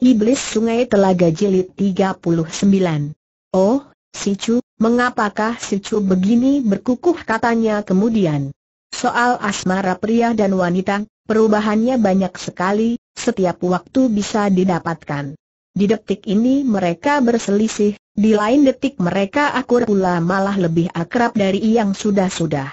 Iblis Sungai Telaga Jilid 39. Oh, Chu, mengapakah Si Chu begini berkukuh katanya kemudian. Soal asmara pria dan wanita, perubahannya banyak sekali, setiap waktu bisa didapatkan. Di detik ini mereka berselisih, di lain detik mereka akur pula malah lebih akrab dari yang sudah-sudah.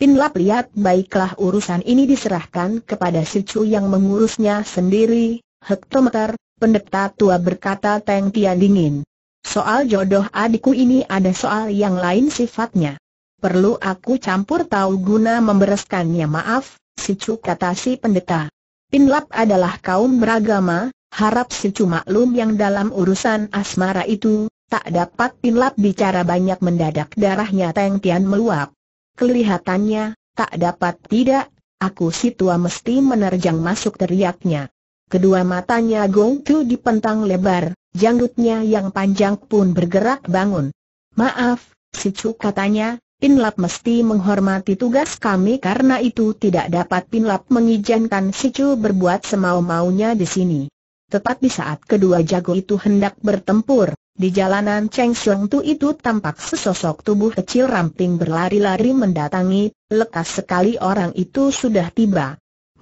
Pinlap lihat baiklah urusan ini diserahkan kepada Si Chu yang mengurusnya sendiri, Hektometer, pendeta tua berkata Teng Tian dingin. Soal jodoh adikku ini ada soal yang lain sifatnya. Perlu aku campur tahu guna membereskannya maaf, si cu kata si pendeta. Pinlap adalah kaum beragama, harap si cu maklum yang dalam urusan asmara itu, tak dapat Pinlap bicara banyak mendadak darahnya Teng Tian meluap. Kelihatannya, tak dapat tidak, aku si tua mesti menerjang masuk teriaknya. Kedua matanya Gong Tu dipentang lebar, janggutnya yang panjang pun bergerak bangun. Maaf, si Chu katanya, Pinlap mesti menghormati tugas kami karena itu tidak dapat Pinlap mengizinkan si Chu berbuat semau-maunya di sini. Tepat di saat kedua jago itu hendak bertempur, di jalanan Cheng Xiong Tu itu tampak sesosok tubuh kecil ramping berlari-lari mendatangi, lekas sekali orang itu sudah tiba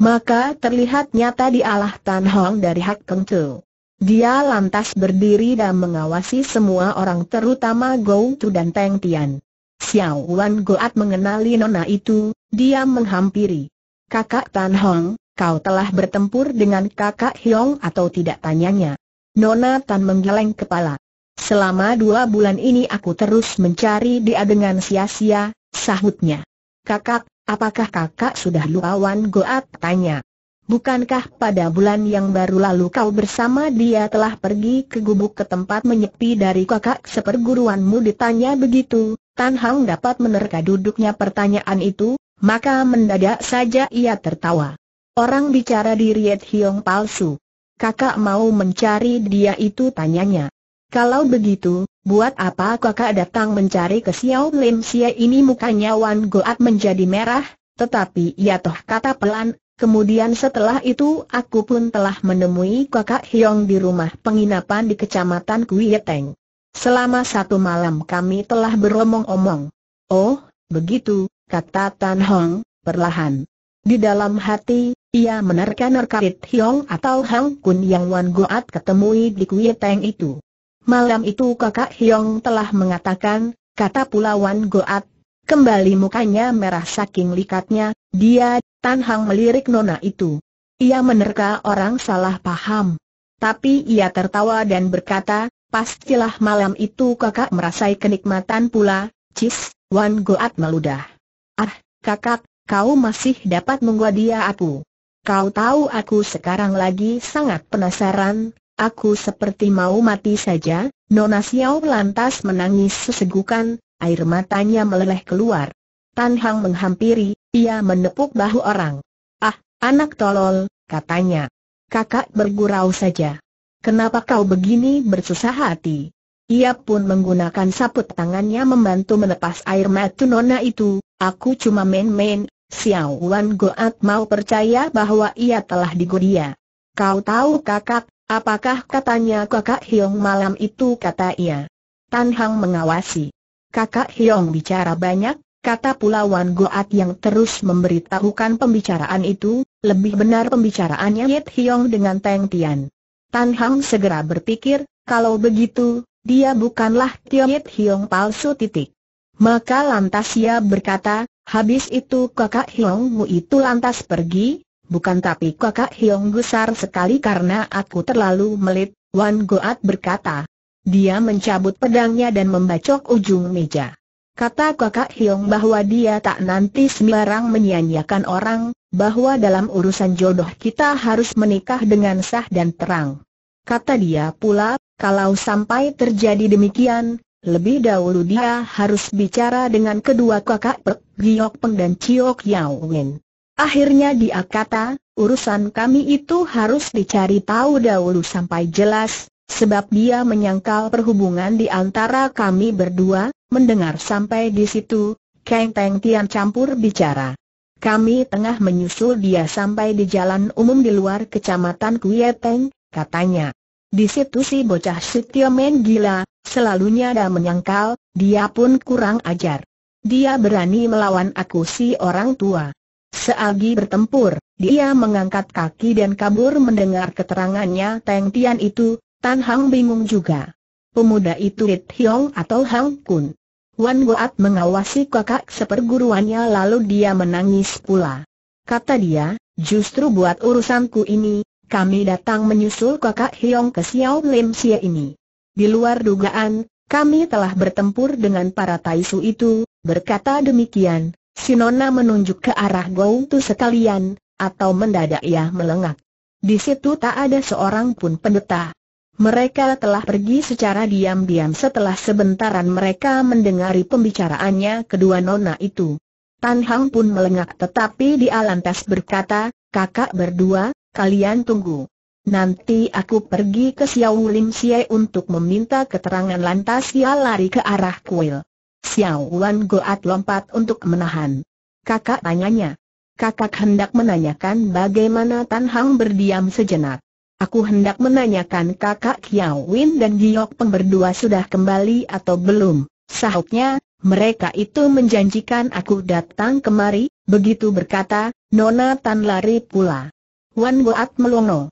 maka terlihat nyata dialah Tan Hong dari Hak Keng Tu. Dia lantas berdiri dan mengawasi semua orang terutama Gou Tu dan Teng Tian. Xiao Wan Goat mengenali nona itu, dia menghampiri. Kakak Tan Hong, kau telah bertempur dengan kakak Hiong atau tidak tanyanya. Nona Tan menggeleng kepala. Selama dua bulan ini aku terus mencari dia dengan sia-sia, sahutnya. Kakak, Apakah kakak sudah luawan goat? Tanya. Bukankah pada bulan yang baru lalu kau bersama dia telah pergi ke gubuk ke tempat menyepi dari kakak seperguruanmu ditanya begitu? Tan Hang dapat menerka duduknya pertanyaan itu, maka mendadak saja ia tertawa. Orang bicara di Riet Hiong palsu. Kakak mau mencari dia itu tanyanya. Kalau begitu, Buat apa kakak datang mencari ke Xiao Lim Sia ini mukanya Wan Goat menjadi merah, tetapi ia ya toh kata pelan, kemudian setelah itu aku pun telah menemui kakak Hyong di rumah penginapan di kecamatan Kuyeteng. Selama satu malam kami telah beromong-omong. Oh, begitu, kata Tan Hong, perlahan. Di dalam hati, ia menerka-nerka It Hyong atau Hang Kun yang Wan Goat ketemui di Kuyeteng itu. Malam itu kakak Hyong telah mengatakan, kata pula Wan Goat, kembali mukanya merah saking likatnya, dia, Tan Hang melirik nona itu. Ia menerka orang salah paham. Tapi ia tertawa dan berkata, pastilah malam itu kakak merasai kenikmatan pula, cis, Wan Goat meludah. Ah, kakak, kau masih dapat menggoda dia aku. Kau tahu aku sekarang lagi sangat penasaran, Aku seperti mau mati saja, Nona Xiao lantas menangis sesegukan, air matanya meleleh keluar. Tan Hang menghampiri, ia menepuk bahu orang. Ah, anak tolol, katanya. Kakak bergurau saja. Kenapa kau begini bersusah hati? Ia pun menggunakan saput tangannya membantu menepas air mata Nona itu. Aku cuma main-main, Xiao Wan Goat mau percaya bahwa ia telah digoda. Kau tahu kakak, Apakah katanya kakak Hiong malam itu kata ia. Tan Hang mengawasi. Kakak Hiong bicara banyak, kata pula Wan Goat yang terus memberitahukan pembicaraan itu, lebih benar pembicaraannya Yit Hiong dengan Teng Tian. Tan Hang segera berpikir, kalau begitu, dia bukanlah Yit Hiong palsu titik. Maka lantas ia berkata, habis itu kakak Hiongmu itu lantas pergi, Bukan tapi kakak Hiong gusar sekali karena aku terlalu melit, Wan Goat berkata. Dia mencabut pedangnya dan membacok ujung meja. Kata kakak Hiong bahwa dia tak nanti sembarang menyanyiakan orang, bahwa dalam urusan jodoh kita harus menikah dengan sah dan terang. Kata dia pula, kalau sampai terjadi demikian, lebih dahulu dia harus bicara dengan kedua kakak Pek, Giyok Peng dan Chiok Yao Wen. Akhirnya dia kata, urusan kami itu harus dicari tahu dahulu sampai jelas, sebab dia menyangkal perhubungan di antara kami berdua, mendengar sampai di situ, Kang Teng Tian campur bicara. Kami tengah menyusul dia sampai di jalan umum di luar kecamatan Kuieteng, katanya. Di situ si bocah Men gila, selalunya ada menyangkal, dia pun kurang ajar. Dia berani melawan aku si orang tua. Seagi bertempur, dia mengangkat kaki dan kabur mendengar keterangannya Teng Tian itu, Tan Hang bingung juga. Pemuda itu Rit Hiong atau Hang Kun. Wan Goat mengawasi kakak seperguruannya lalu dia menangis pula. Kata dia, justru buat urusanku ini, kami datang menyusul kakak Hiong ke Xiao Lim Sia ini. Di luar dugaan, kami telah bertempur dengan para Taisu itu, berkata demikian, Sinona menunjuk ke arah tu sekalian, atau mendadak ia melengak. Di situ tak ada seorang pun pendeta. Mereka telah pergi secara diam-diam setelah sebentaran mereka mendengari pembicaraannya kedua nona itu. Tan Hang pun melengak tetapi di alantas berkata, kakak berdua, kalian tunggu. Nanti aku pergi ke Xiao Lim Xie untuk meminta keterangan lantas ia lari ke arah kuil. Xiao Wan Goat lompat untuk menahan. Kakak tanyanya. Kakak hendak menanyakan bagaimana Tan Hang berdiam sejenak. Aku hendak menanyakan kakak Kiao Win dan Giok Peng berdua sudah kembali atau belum. Sahutnya, mereka itu menjanjikan aku datang kemari, begitu berkata, Nona Tan lari pula. Wan Goat melongo.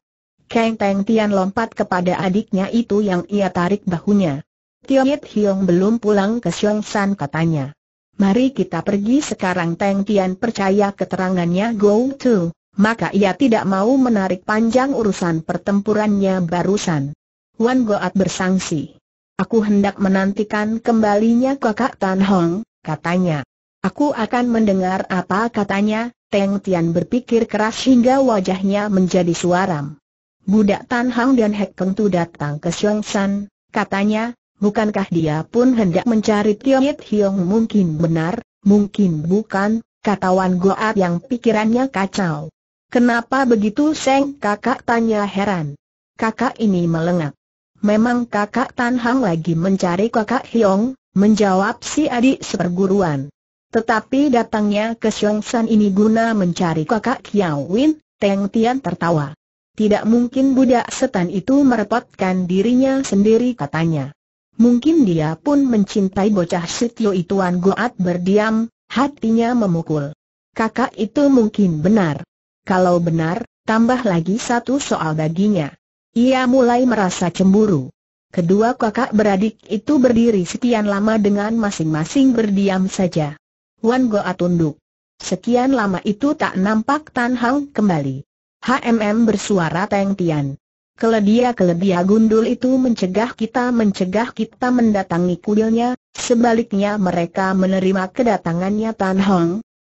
Kang Teng Tian lompat kepada adiknya itu yang ia tarik bahunya. Tiet Hiong belum pulang ke San, katanya. Mari kita pergi sekarang Teng Tian percaya keterangannya Go To, maka ia tidak mau menarik panjang urusan pertempurannya barusan. Wan Goat bersangsi. Aku hendak menantikan kembalinya kakak Tan Hong, katanya. Aku akan mendengar apa katanya, Teng Tian berpikir keras hingga wajahnya menjadi suaram. Budak Tan Hong dan Hek Keng Tu datang ke San, katanya, Bukankah dia pun hendak mencari Yit Hiong mungkin benar, mungkin bukan, kata Wan Goat yang pikirannya kacau. Kenapa begitu Seng kakak tanya heran. Kakak ini melengak. Memang kakak Tan Hang lagi mencari kakak Hiong, menjawab si adik seperguruan. Tetapi datangnya ke San ini guna mencari kakak Kiao Win, Teng Tian tertawa. Tidak mungkin budak setan itu merepotkan dirinya sendiri katanya. Mungkin dia pun mencintai bocah Sitio ituan Goat berdiam, hatinya memukul. Kakak itu mungkin benar. Kalau benar, tambah lagi satu soal baginya. Ia mulai merasa cemburu. Kedua kakak beradik itu berdiri sekian lama dengan masing-masing berdiam saja. Wan Goat tunduk. Sekian lama itu tak nampak Tan Hang kembali. HMM bersuara Teng Tian. Keledia-keledia gundul itu mencegah kita mencegah kita mendatangi kuilnya, sebaliknya mereka menerima kedatangannya Tan Hong.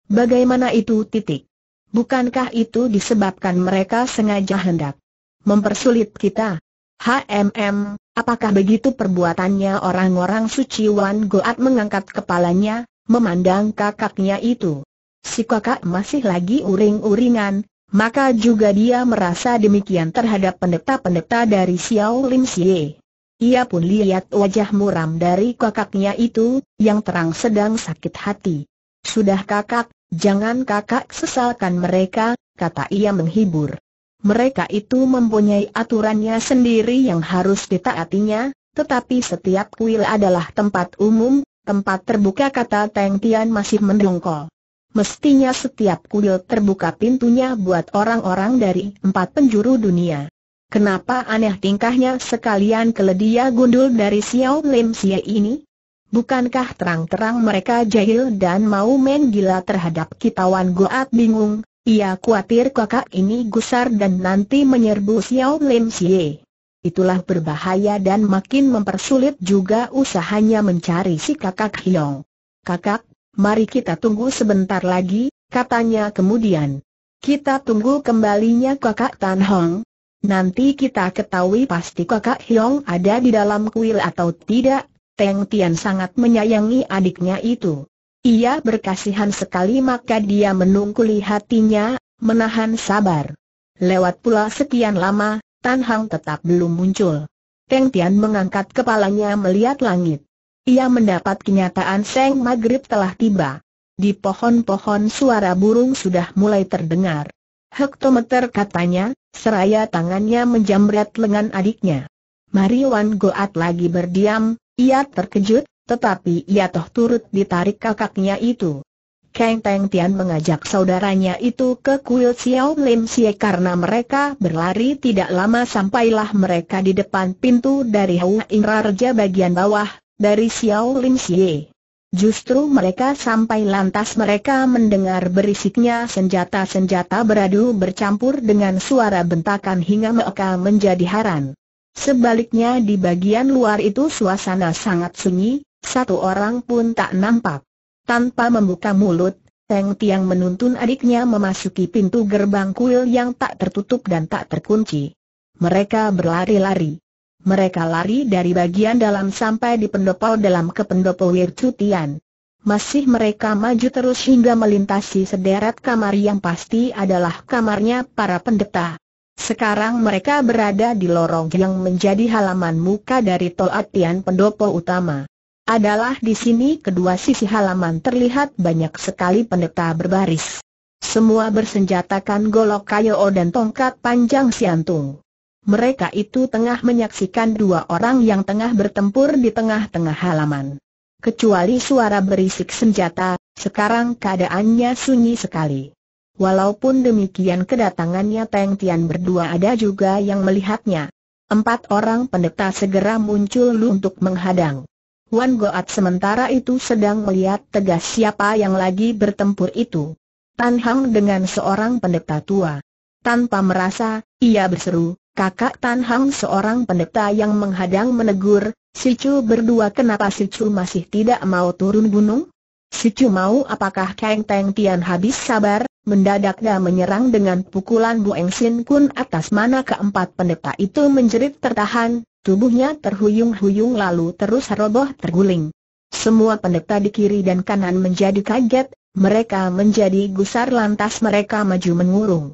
Bagaimana itu titik? Bukankah itu disebabkan mereka sengaja hendak mempersulit kita? HMM, apakah begitu perbuatannya orang-orang suci Wan Goat mengangkat kepalanya, memandang kakaknya itu? Si kakak masih lagi uring-uringan, maka juga dia merasa demikian terhadap pendeta-pendeta dari Xiao Lim Xie. Ia pun lihat wajah muram dari kakaknya itu, yang terang sedang sakit hati. Sudah kakak, jangan kakak sesalkan mereka, kata ia menghibur. Mereka itu mempunyai aturannya sendiri yang harus ditaatinya, tetapi setiap kuil adalah tempat umum, tempat terbuka kata Teng Tian masih mendongkol. Mestinya setiap kuil terbuka pintunya buat orang-orang dari empat penjuru dunia. Kenapa aneh tingkahnya sekalian keledia gundul dari Xiao Lim Xie ini? Bukankah terang-terang mereka jahil dan mau main gila terhadap kitawan Goat bingung? Ia khawatir kakak ini gusar dan nanti menyerbu Xiao Lim Xie. Itulah berbahaya dan makin mempersulit juga usahanya mencari si kakak Hiong. Kakak, mari kita tunggu sebentar lagi, katanya kemudian. Kita tunggu kembalinya kakak Tan Hong. Nanti kita ketahui pasti kakak Hyong ada di dalam kuil atau tidak, Teng Tian sangat menyayangi adiknya itu. Ia berkasihan sekali maka dia menungkuli hatinya, menahan sabar. Lewat pula sekian lama, Tan Hong tetap belum muncul. Teng Tian mengangkat kepalanya melihat langit. Ia mendapat kenyataan Seng Maghrib telah tiba. Di pohon-pohon suara burung sudah mulai terdengar. Hektometer katanya, seraya tangannya menjamret lengan adiknya. Mariwan Goat lagi berdiam, ia terkejut, tetapi ia toh turut ditarik kakaknya itu. Kang Teng Tian mengajak saudaranya itu ke kuil Xiao Lim Xie karena mereka berlari tidak lama sampailah mereka di depan pintu dari Hua Inra Raja bagian bawah, dari Xiao Lin Xie. Justru mereka sampai lantas mereka mendengar berisiknya senjata-senjata beradu bercampur dengan suara bentakan hingga mereka menjadi haran. Sebaliknya di bagian luar itu suasana sangat sunyi, satu orang pun tak nampak. Tanpa membuka mulut, Teng Tiang menuntun adiknya memasuki pintu gerbang kuil yang tak tertutup dan tak terkunci. Mereka berlari-lari. Mereka lari dari bagian dalam sampai di pendopo dalam ke pendopo Wirtutian. Masih mereka maju terus hingga melintasi sederet kamar yang pasti adalah kamarnya para pendeta. Sekarang mereka berada di lorong yang menjadi halaman muka dari tol atian pendopo utama. Adalah di sini kedua sisi halaman terlihat banyak sekali pendeta berbaris. Semua bersenjatakan golok kayo dan tongkat panjang siantung mereka itu tengah menyaksikan dua orang yang tengah bertempur di tengah-tengah halaman. Kecuali suara berisik senjata, sekarang keadaannya sunyi sekali. Walaupun demikian kedatangannya Teng Tian berdua ada juga yang melihatnya. Empat orang pendeta segera muncul untuk menghadang. Wan Goat sementara itu sedang melihat tegas siapa yang lagi bertempur itu. Tan Hang dengan seorang pendeta tua. Tanpa merasa, ia berseru, Kakak Tan Hang seorang pendeta yang menghadang menegur, Si Chu berdua kenapa Si Chu masih tidak mau turun gunung? Si Chu mau apakah Kang Teng Tian habis sabar, mendadak dia menyerang dengan pukulan Bu Eng Sin Kun atas mana keempat pendeta itu menjerit tertahan, tubuhnya terhuyung-huyung lalu terus roboh terguling. Semua pendeta di kiri dan kanan menjadi kaget, mereka menjadi gusar lantas mereka maju mengurung.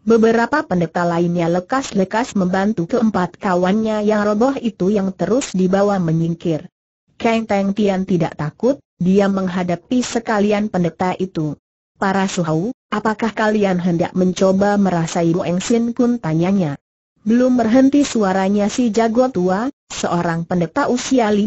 Beberapa pendeta lainnya lekas-lekas membantu keempat kawannya yang roboh itu yang terus dibawa menyingkir. Kang Teng Tian tidak takut, dia menghadapi sekalian pendeta itu. Para suhau, apakah kalian hendak mencoba merasai Weng Sin Kun tanyanya. Belum berhenti suaranya si jago tua, seorang pendeta usia 50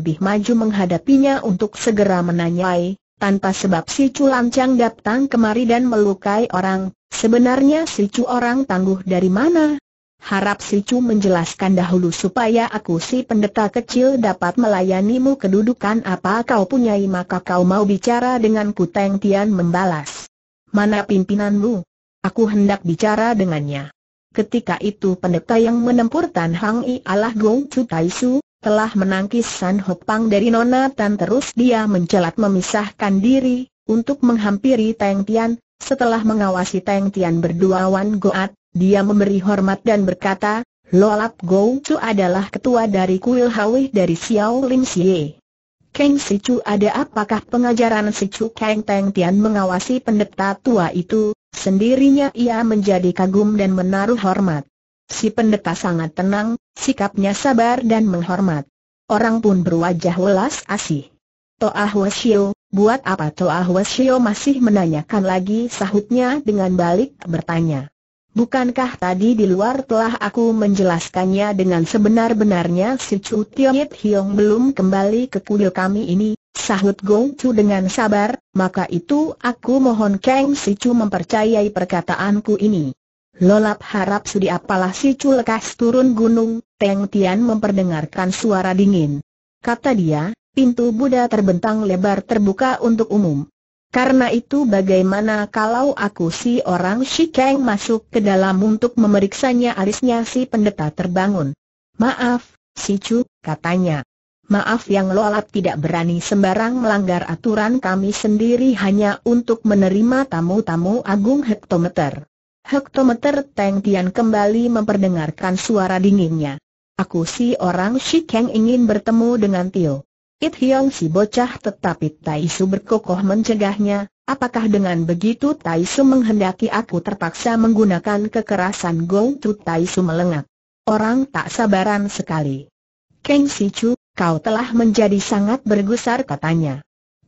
lebih maju menghadapinya untuk segera menanyai, tanpa sebab si Culancang datang kemari dan melukai orang, Sebenarnya Chu orang tangguh dari mana? Harap Chu menjelaskan dahulu supaya aku si pendeta kecil dapat melayanimu kedudukan apa kau punyai maka kau mau bicara denganku Teng Tian membalas. Mana pimpinanmu? Aku hendak bicara dengannya. Ketika itu pendeta yang menempur Tan Hang I Allah Gong Chu Tai Su, telah menangkis San Hopang dari Nona Tan terus dia mencelat memisahkan diri, untuk menghampiri Teng Tian, setelah mengawasi Tang Tian berdua Wan Goat, dia memberi hormat dan berkata, Lolap Go Chu adalah ketua dari kuil Hawih dari Xiao Lim Xie. Keng Si Chu ada apakah pengajaran Si Chu Kang Tang Tian mengawasi pendeta tua itu, sendirinya ia menjadi kagum dan menaruh hormat. Si pendeta sangat tenang, sikapnya sabar dan menghormat. Orang pun berwajah welas asih. Toah Washio, Buat apa Toa Hwasyo masih menanyakan lagi sahutnya dengan balik bertanya. Bukankah tadi di luar telah aku menjelaskannya dengan sebenar-benarnya si Chu Tiet Hiong belum kembali ke kuil kami ini, sahut Gong Chu dengan sabar, maka itu aku mohon Kang si Chu mempercayai perkataanku ini. Lolap harap sudi apalah si Chu lekas turun gunung, Teng Tian memperdengarkan suara dingin. Kata dia, pintu Buddha terbentang lebar terbuka untuk umum. Karena itu bagaimana kalau aku si orang Shikeng masuk ke dalam untuk memeriksanya alisnya si pendeta terbangun. Maaf, si Chu, katanya. Maaf yang loalap tidak berani sembarang melanggar aturan kami sendiri hanya untuk menerima tamu-tamu agung hektometer. Hektometer Teng Tian kembali memperdengarkan suara dinginnya. Aku si orang Shikeng ingin bertemu dengan Tio. It Hiong si bocah tetapi Tai Su berkokoh mencegahnya, apakah dengan begitu Tai Su menghendaki aku terpaksa menggunakan kekerasan Gong Tu Tai Su melengak. Orang tak sabaran sekali. Keng Si Chu, kau telah menjadi sangat bergusar katanya.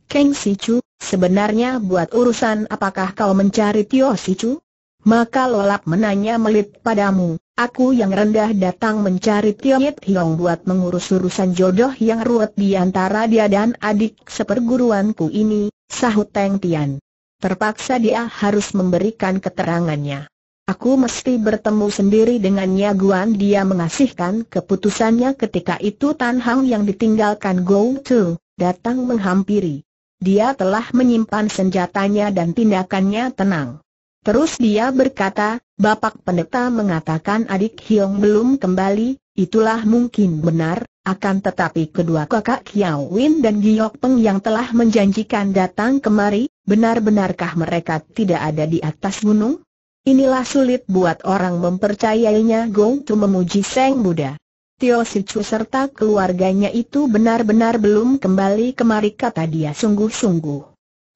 Keng Si Chu, sebenarnya buat urusan apakah kau mencari Tio Si Chu? Maka lolap menanya melit padamu, Aku yang rendah datang mencari Yit Hiong buat mengurus urusan jodoh yang ruwet di antara dia dan adik seperguruanku ini, sahut Teng Tian. Terpaksa dia harus memberikan keterangannya. Aku mesti bertemu sendiri dengannya Guan dia mengasihkan keputusannya ketika itu Tan Hang yang ditinggalkan Go Tu, datang menghampiri. Dia telah menyimpan senjatanya dan tindakannya tenang. Terus dia berkata, Bapak pendeta mengatakan adik Hiong belum kembali, itulah mungkin benar, akan tetapi kedua kakak Kiao Win dan Giok Peng yang telah menjanjikan datang kemari, benar-benarkah mereka tidak ada di atas gunung? Inilah sulit buat orang mempercayainya Gong Tu memuji Seng Buddha. Tio Sichu serta keluarganya itu benar-benar belum kembali kemari kata dia sungguh-sungguh.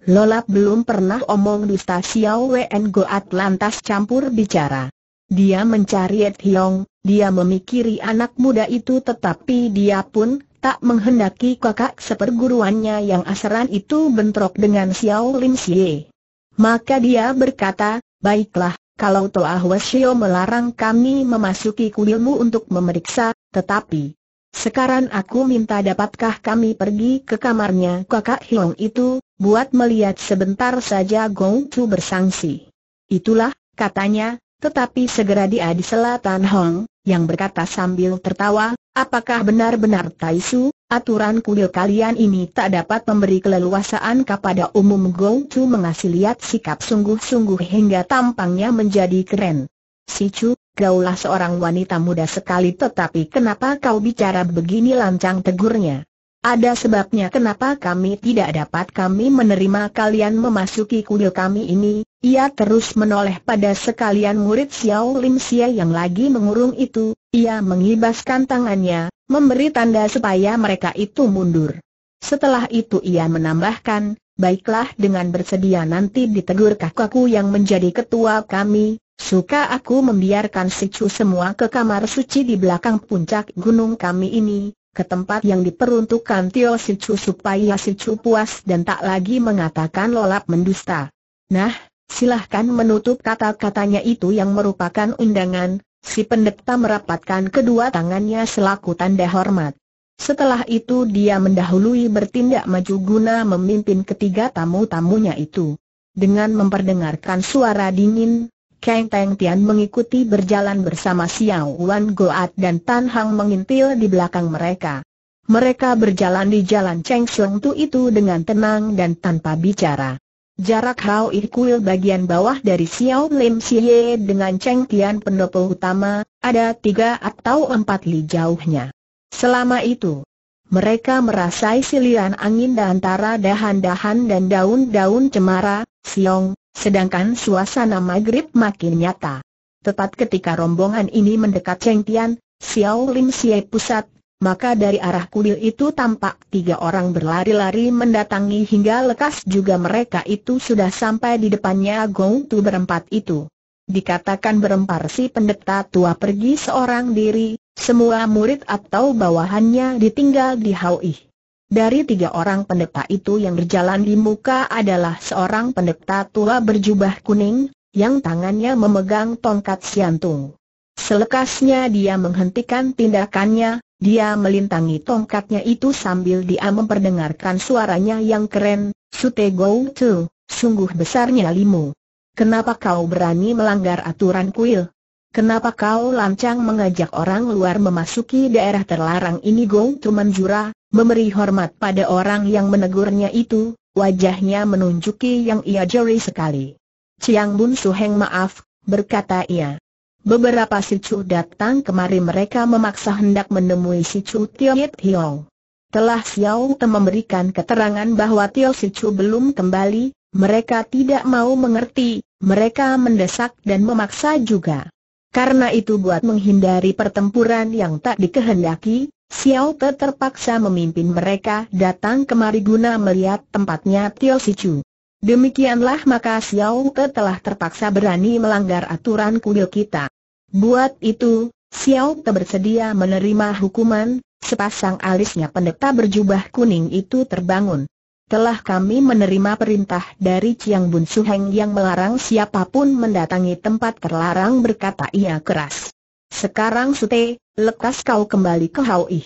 Lolap belum pernah omong dusta Xiao Wen Goat lantas campur bicara. Dia mencari Ed Hiong, dia memikiri anak muda itu tetapi dia pun tak menghendaki kakak seperguruannya yang asaran itu bentrok dengan Xiao Lin Xie. Maka dia berkata, baiklah, kalau Toa xiao melarang kami memasuki kuilmu untuk memeriksa, tetapi sekarang aku minta dapatkah kami pergi ke kamarnya kakak Hiong itu, buat melihat sebentar saja Gong Chu bersangsi. Itulah, katanya, tetapi segera dia di selatan Hong, yang berkata sambil tertawa, apakah benar-benar Tai Su? aturan kuil kalian ini tak dapat memberi keleluasaan kepada umum Gong Chu mengasih lihat sikap sungguh-sungguh hingga tampangnya menjadi keren. Si Chu, gaulah seorang wanita muda sekali tetapi kenapa kau bicara begini lancang tegurnya? Ada sebabnya kenapa kami tidak dapat kami menerima kalian memasuki kuil kami ini. Ia terus menoleh pada sekalian murid Xiao Lim Xia yang lagi mengurung itu. Ia mengibaskan tangannya, memberi tanda supaya mereka itu mundur. Setelah itu ia menambahkan, baiklah dengan bersedia nanti ditegur kakakku yang menjadi ketua kami, Suka aku membiarkan secu semua ke kamar suci di belakang puncak gunung kami ini, ke tempat yang diperuntukkan Tio Sicu supaya Sicu puas dan tak lagi mengatakan lolap mendusta. Nah, silahkan menutup kata-katanya itu yang merupakan undangan, si pendeta merapatkan kedua tangannya selaku tanda hormat. Setelah itu dia mendahului bertindak maju guna memimpin ketiga tamu-tamunya itu. Dengan memperdengarkan suara dingin, Kang Teng Tian mengikuti berjalan bersama Xiao Wan Goat dan Tan Hang mengintil di belakang mereka. Mereka berjalan di jalan Cheng Xiong Tu itu dengan tenang dan tanpa bicara. Jarak Hao Kuil bagian bawah dari Xiao Lim Xie dengan Cheng Tian pendopo utama, ada tiga atau empat li jauhnya. Selama itu, mereka merasai siliran angin di antara dahan-dahan dan daun-daun cemara, Xiong, Sedangkan suasana maghrib makin nyata. Tepat ketika rombongan ini mendekat Cheng Tian, Xiao Lim Siai pusat, maka dari arah kuil itu tampak tiga orang berlari-lari mendatangi hingga lekas juga mereka itu sudah sampai di depannya Gong Tu berempat itu. Dikatakan berempar si pendeta tua pergi seorang diri, semua murid atau bawahannya ditinggal di Ih. Dari tiga orang pendeta itu yang berjalan di muka adalah seorang pendeta tua berjubah kuning, yang tangannya memegang tongkat siantung. Selekasnya dia menghentikan tindakannya, dia melintangi tongkatnya itu sambil dia memperdengarkan suaranya yang keren, Sute Go Tu, sungguh besarnya limu. Kenapa kau berani melanggar aturan kuil? Kenapa kau lancang mengajak orang luar memasuki daerah terlarang ini Go Tu Manjura, Memberi hormat pada orang yang menegurnya itu, wajahnya menunjuki yang ia jeri sekali. Ciang Bun heng maaf, berkata ia. Beberapa si Chu datang kemari mereka memaksa hendak menemui si Chu Tiet Hiong. Telah Xiao Te memberikan keterangan bahwa Tio Si Chu belum kembali, mereka tidak mau mengerti, mereka mendesak dan memaksa juga. Karena itu buat menghindari pertempuran yang tak dikehendaki, Xiao Te terpaksa memimpin mereka datang kemari guna melihat tempatnya Tio Chu. Demikianlah maka Xiao Te telah terpaksa berani melanggar aturan kuil kita. Buat itu, Xiao Te bersedia menerima hukuman, sepasang alisnya pendeta berjubah kuning itu terbangun. Telah kami menerima perintah dari Chiang Bun Heng yang melarang siapapun mendatangi tempat terlarang berkata ia keras. Sekarang Sute, lekas kau kembali ke Hauih.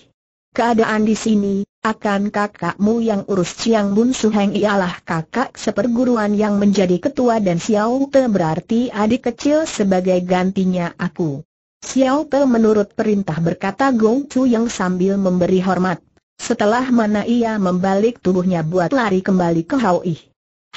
Keadaan di sini, akan kakakmu yang urus Chiang Bun Su Hengi ialah kakak seperguruan yang menjadi ketua dan Xiao Te berarti adik kecil sebagai gantinya aku. Xiao Te menurut perintah berkata Gong Chu yang sambil memberi hormat. Setelah mana ia membalik tubuhnya buat lari kembali ke Hauih.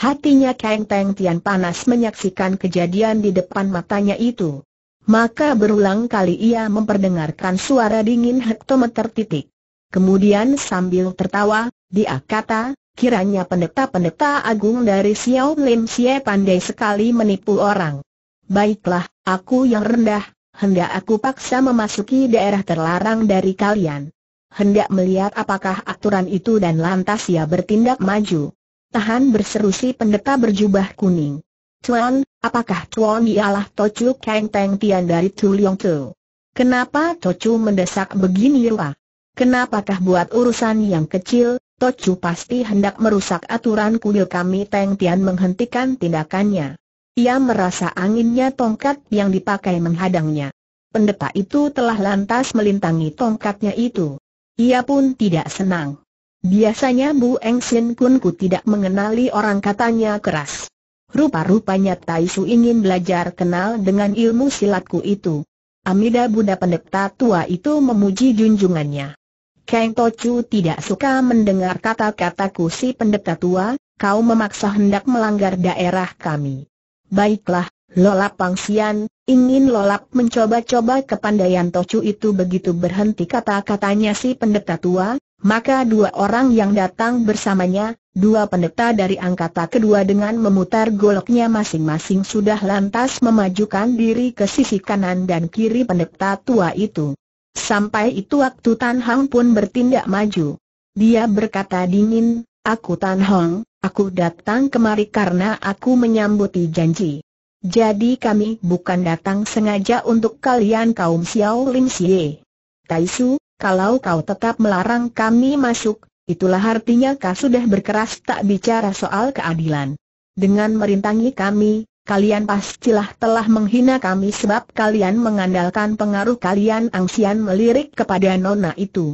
Hatinya Kang Teng Tian panas menyaksikan kejadian di depan matanya itu. Maka berulang kali ia memperdengarkan suara dingin hektometer titik. Kemudian sambil tertawa, dia kata, kiranya pendeta-pendeta agung dari Xiao Lim Xie pandai sekali menipu orang. Baiklah, aku yang rendah, hendak aku paksa memasuki daerah terlarang dari kalian. Hendak melihat apakah aturan itu dan lantas ia bertindak maju. Tahan berseru si pendeta berjubah kuning. Tuan, apakah Tuan ialah Tocu Kang Teng Tian dari Tuliong Tu? Kenapa Tocu mendesak begini Kenapa Kenapakah buat urusan yang kecil, Tocu pasti hendak merusak aturan kuil kami Teng Tian menghentikan tindakannya. Ia merasa anginnya tongkat yang dipakai menghadangnya. Pendeta itu telah lantas melintangi tongkatnya itu. Ia pun tidak senang. Biasanya Bu Eng Sin Kun ku tidak mengenali orang katanya keras. Rupa-rupanya Taisu ingin belajar kenal dengan ilmu silatku itu. Amida Buddha Pendeta tua itu memuji junjungannya. Kang Tochu tidak suka mendengar kata-kataku si Pendeta tua, kau memaksa hendak melanggar daerah kami. Baiklah, Lola Pangsian, ingin Lolap mencoba-coba kepandaian Tochu itu begitu berhenti kata-katanya si pendeta tua, maka dua orang yang datang bersamanya, Dua pendeta dari angkata kedua dengan memutar goloknya masing-masing sudah lantas memajukan diri ke sisi kanan dan kiri pendeta tua itu. Sampai itu waktu Tan Hong pun bertindak maju. Dia berkata dingin, Aku Tan Hong, aku datang kemari karena aku menyambuti janji. Jadi kami bukan datang sengaja untuk kalian kaum Xiao Lim Xie. Taisu, kalau kau tetap melarang kami masuk, Itulah artinya kau sudah berkeras tak bicara soal keadilan. Dengan merintangi kami, kalian pastilah telah menghina kami sebab kalian mengandalkan pengaruh kalian Angsian melirik kepada nona itu.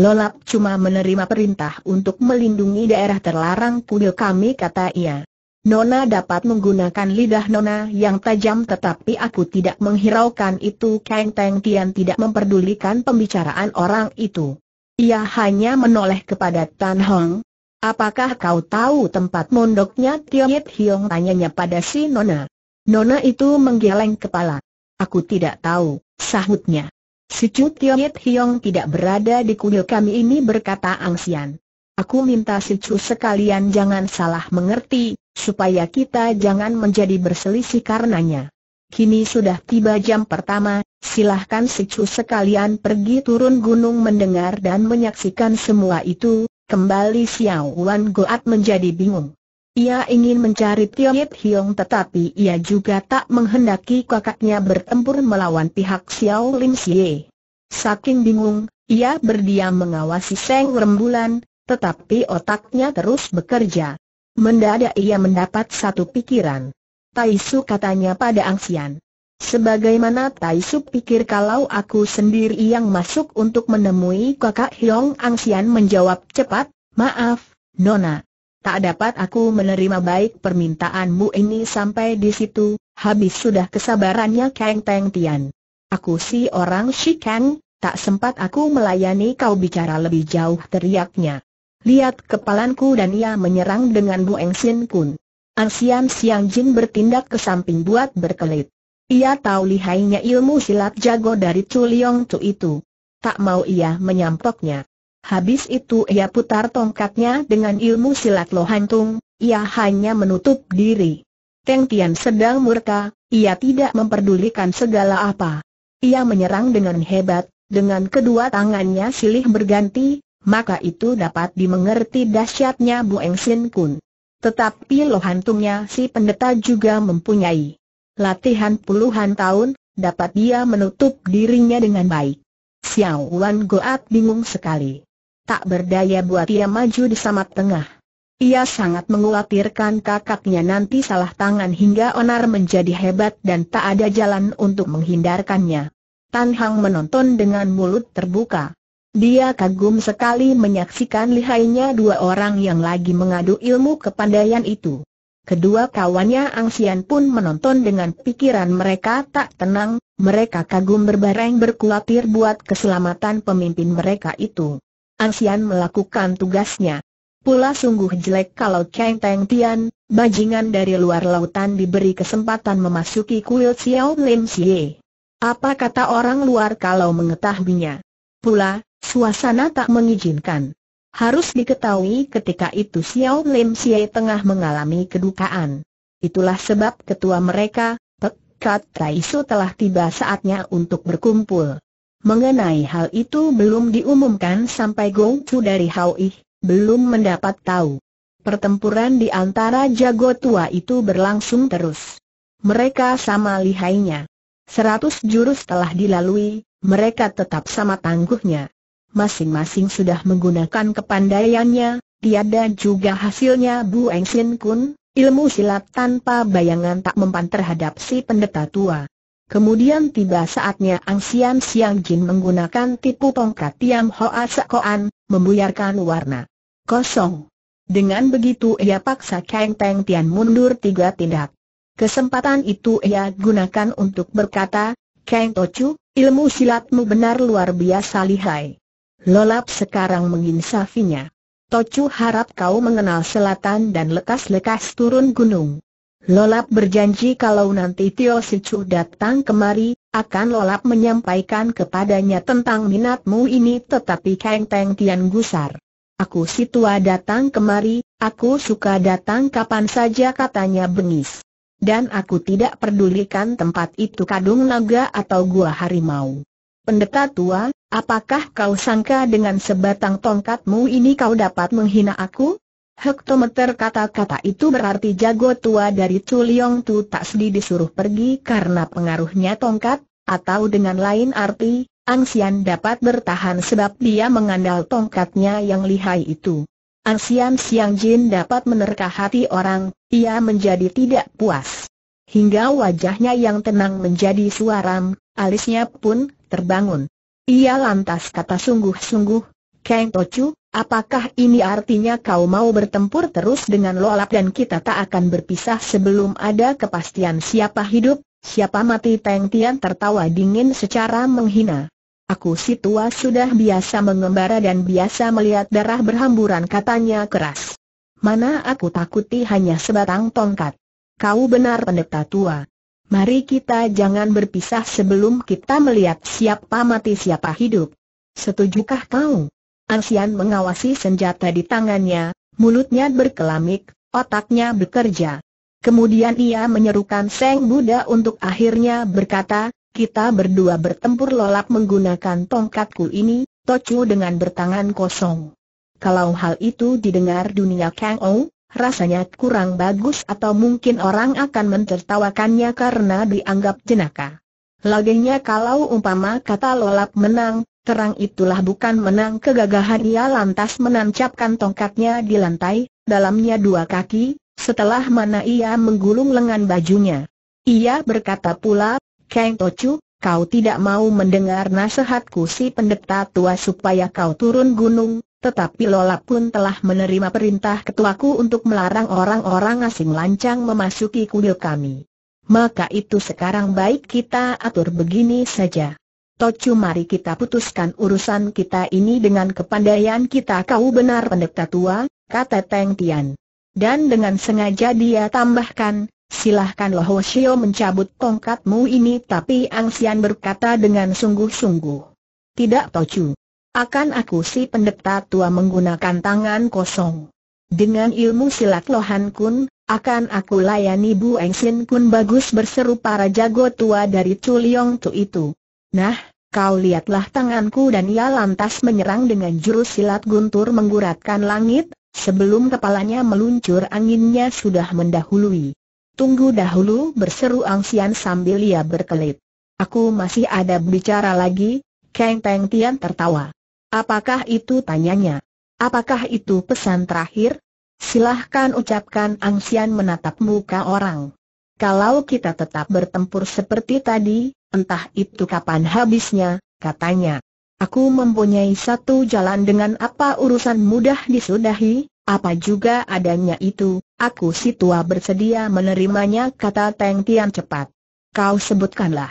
Lolap cuma menerima perintah untuk melindungi daerah terlarang kudil kami kata ia. Nona dapat menggunakan lidah Nona yang tajam tetapi aku tidak menghiraukan itu Kang Teng Tian tidak memperdulikan pembicaraan orang itu. Ia hanya menoleh kepada Tan Hong. Apakah kau tahu tempat mondoknya Yit Hiong tanyanya pada si Nona. Nona itu menggeleng kepala. Aku tidak tahu, sahutnya. Si Tiong Yit Hiong tidak berada di kuil kami ini berkata Sian. Aku minta si Cu sekalian jangan salah mengerti, supaya kita jangan menjadi berselisih karenanya. Kini sudah tiba jam pertama, silahkan si sekalian pergi turun gunung mendengar dan menyaksikan semua itu, kembali Xiao Wan Goat menjadi bingung. Ia ingin mencari Yip Hiong tetapi ia juga tak menghendaki kakaknya bertempur melawan pihak Xiao Lim Sye. Saking bingung, ia berdiam mengawasi Seng Rembulan, tetapi otaknya terus bekerja. Mendadak ia mendapat satu pikiran. Taisu katanya pada Angsian. Sebagaimana Taisu pikir kalau aku sendiri yang masuk untuk menemui kakak Hyong Angsian menjawab cepat, maaf, Nona. Tak dapat aku menerima baik permintaanmu ini sampai di situ, habis sudah kesabarannya Kang Teng Tian. Aku si orang Kang, tak sempat aku melayani kau bicara lebih jauh teriaknya. Lihat kepalanku dan ia menyerang dengan Bu Eng Sin Kun. Ansian Siang Jin bertindak ke samping buat berkelit. Ia tahu lihainya ilmu silat jago dari Chu Liong Chu itu. Tak mau ia menyampoknya. Habis itu ia putar tongkatnya dengan ilmu silat lohantung, ia hanya menutup diri. Teng Tian sedang murka, ia tidak memperdulikan segala apa. Ia menyerang dengan hebat, dengan kedua tangannya silih berganti, maka itu dapat dimengerti dahsyatnya Bu Eng Sin Kun. Tetapi lohantungnya si pendeta juga mempunyai latihan puluhan tahun, dapat dia menutup dirinya dengan baik. Xiao Wan Goat bingung sekali. Tak berdaya buat ia maju di samat tengah. Ia sangat mengkhawatirkan kakaknya nanti salah tangan hingga onar menjadi hebat dan tak ada jalan untuk menghindarkannya. Tan Hang menonton dengan mulut terbuka. Dia kagum sekali menyaksikan lihainya dua orang yang lagi mengadu ilmu kepandaian itu. Kedua kawannya Angsian pun menonton dengan pikiran mereka tak tenang, mereka kagum berbareng berkulatir buat keselamatan pemimpin mereka itu. Angsian melakukan tugasnya. Pula sungguh jelek kalau Cheng Teng Tian, bajingan dari luar lautan diberi kesempatan memasuki kuil Xiao Lim Xie. Apa kata orang luar kalau mengetahuinya? Pula, Suasana tak mengizinkan. Harus diketahui ketika itu Xiao Lim Xie tengah mengalami kedukaan. Itulah sebab ketua mereka, Pek Kat telah tiba saatnya untuk berkumpul. Mengenai hal itu belum diumumkan sampai Gong Chu dari Hauih, belum mendapat tahu. Pertempuran di antara jago tua itu berlangsung terus. Mereka sama lihainya. Seratus jurus telah dilalui, mereka tetap sama tangguhnya masing-masing sudah menggunakan kepandaiannya, tiada juga hasilnya Bu Eng Sin Kun, ilmu silat tanpa bayangan tak mempan terhadap si pendeta tua. Kemudian tiba saatnya Ang Sian Siang Jin menggunakan tipu tongkat Tiam Hoa Sekoan, membuyarkan warna kosong. Dengan begitu ia paksa Kang Teng Tian mundur tiga tindak. Kesempatan itu ia gunakan untuk berkata, Kang Tochu, ilmu silatmu benar luar biasa lihai. Lolap sekarang menginsafinya. Tocu harap kau mengenal selatan dan lekas-lekas turun gunung. Lolap berjanji kalau nanti Tio Sicu datang kemari, akan Lolap menyampaikan kepadanya tentang minatmu ini tetapi Kang Teng Tian gusar. Aku si tua datang kemari, aku suka datang kapan saja katanya bengis. Dan aku tidak pedulikan tempat itu kadung naga atau gua harimau. Pendeta tua, Apakah kau sangka dengan sebatang tongkatmu ini kau dapat menghina aku? Hektometer kata-kata itu berarti jago tua dari Culiong Tu tak sedih disuruh pergi karena pengaruhnya tongkat, atau dengan lain arti, Angsian dapat bertahan sebab dia mengandalkan tongkatnya yang lihai itu. Angsian Siang Jin dapat menerka hati orang, ia menjadi tidak puas. Hingga wajahnya yang tenang menjadi suaram, alisnya pun terbangun. Ia lantas kata sungguh-sungguh, Kang Tochu, apakah ini artinya kau mau bertempur terus dengan Lolap dan kita tak akan berpisah sebelum ada kepastian siapa hidup, siapa mati Teng Tian tertawa dingin secara menghina. Aku si tua sudah biasa mengembara dan biasa melihat darah berhamburan katanya keras. Mana aku takuti hanya sebatang tongkat. Kau benar pendeta tua mari kita jangan berpisah sebelum kita melihat siapa mati siapa hidup. Setujukah kau? Ansian mengawasi senjata di tangannya, mulutnya berkelamik, otaknya bekerja. Kemudian ia menyerukan Seng Buddha untuk akhirnya berkata, kita berdua bertempur lolap menggunakan tongkatku ini, Tocu dengan bertangan kosong. Kalau hal itu didengar dunia Kang rasanya kurang bagus atau mungkin orang akan mentertawakannya karena dianggap jenaka. Laginya kalau umpama kata lolap menang, terang itulah bukan menang kegagahan ia lantas menancapkan tongkatnya di lantai, dalamnya dua kaki, setelah mana ia menggulung lengan bajunya. Ia berkata pula, Kang Tochu, Kau tidak mau mendengar nasihatku si pendeta tua supaya kau turun gunung, tetapi Lola pun telah menerima perintah ketuaku untuk melarang orang-orang asing lancang memasuki kuil kami. Maka itu sekarang baik kita atur begini saja. Tocu mari kita putuskan urusan kita ini dengan kepandaian kita kau benar pendeta tua, kata Teng Tian. Dan dengan sengaja dia tambahkan, Silahkan Silahkanlah Shio mencabut tongkatmu ini tapi Ang Sian berkata dengan sungguh-sungguh. Tidak tocu. Akan aku si pendeta tua menggunakan tangan kosong. Dengan ilmu silat Lohan Kun, akan aku layani Bu Eng Sin Kun bagus berseru para jago tua dari Culiong Tu itu. Nah, kau lihatlah tanganku dan ia lantas menyerang dengan jurus silat guntur mengguratkan langit, sebelum kepalanya meluncur anginnya sudah mendahului. Tunggu dahulu berseru Angsian sambil ia berkelit. Aku masih ada bicara lagi, Kang Peng Tian tertawa. Apakah itu tanyanya? Apakah itu pesan terakhir? Silahkan ucapkan Angsian menatap muka orang. Kalau kita tetap bertempur seperti tadi, entah itu kapan habisnya, katanya. Aku mempunyai satu jalan dengan apa urusan mudah disudahi, apa juga adanya itu, aku si tua bersedia menerimanya kata Teng Tian cepat. Kau sebutkanlah.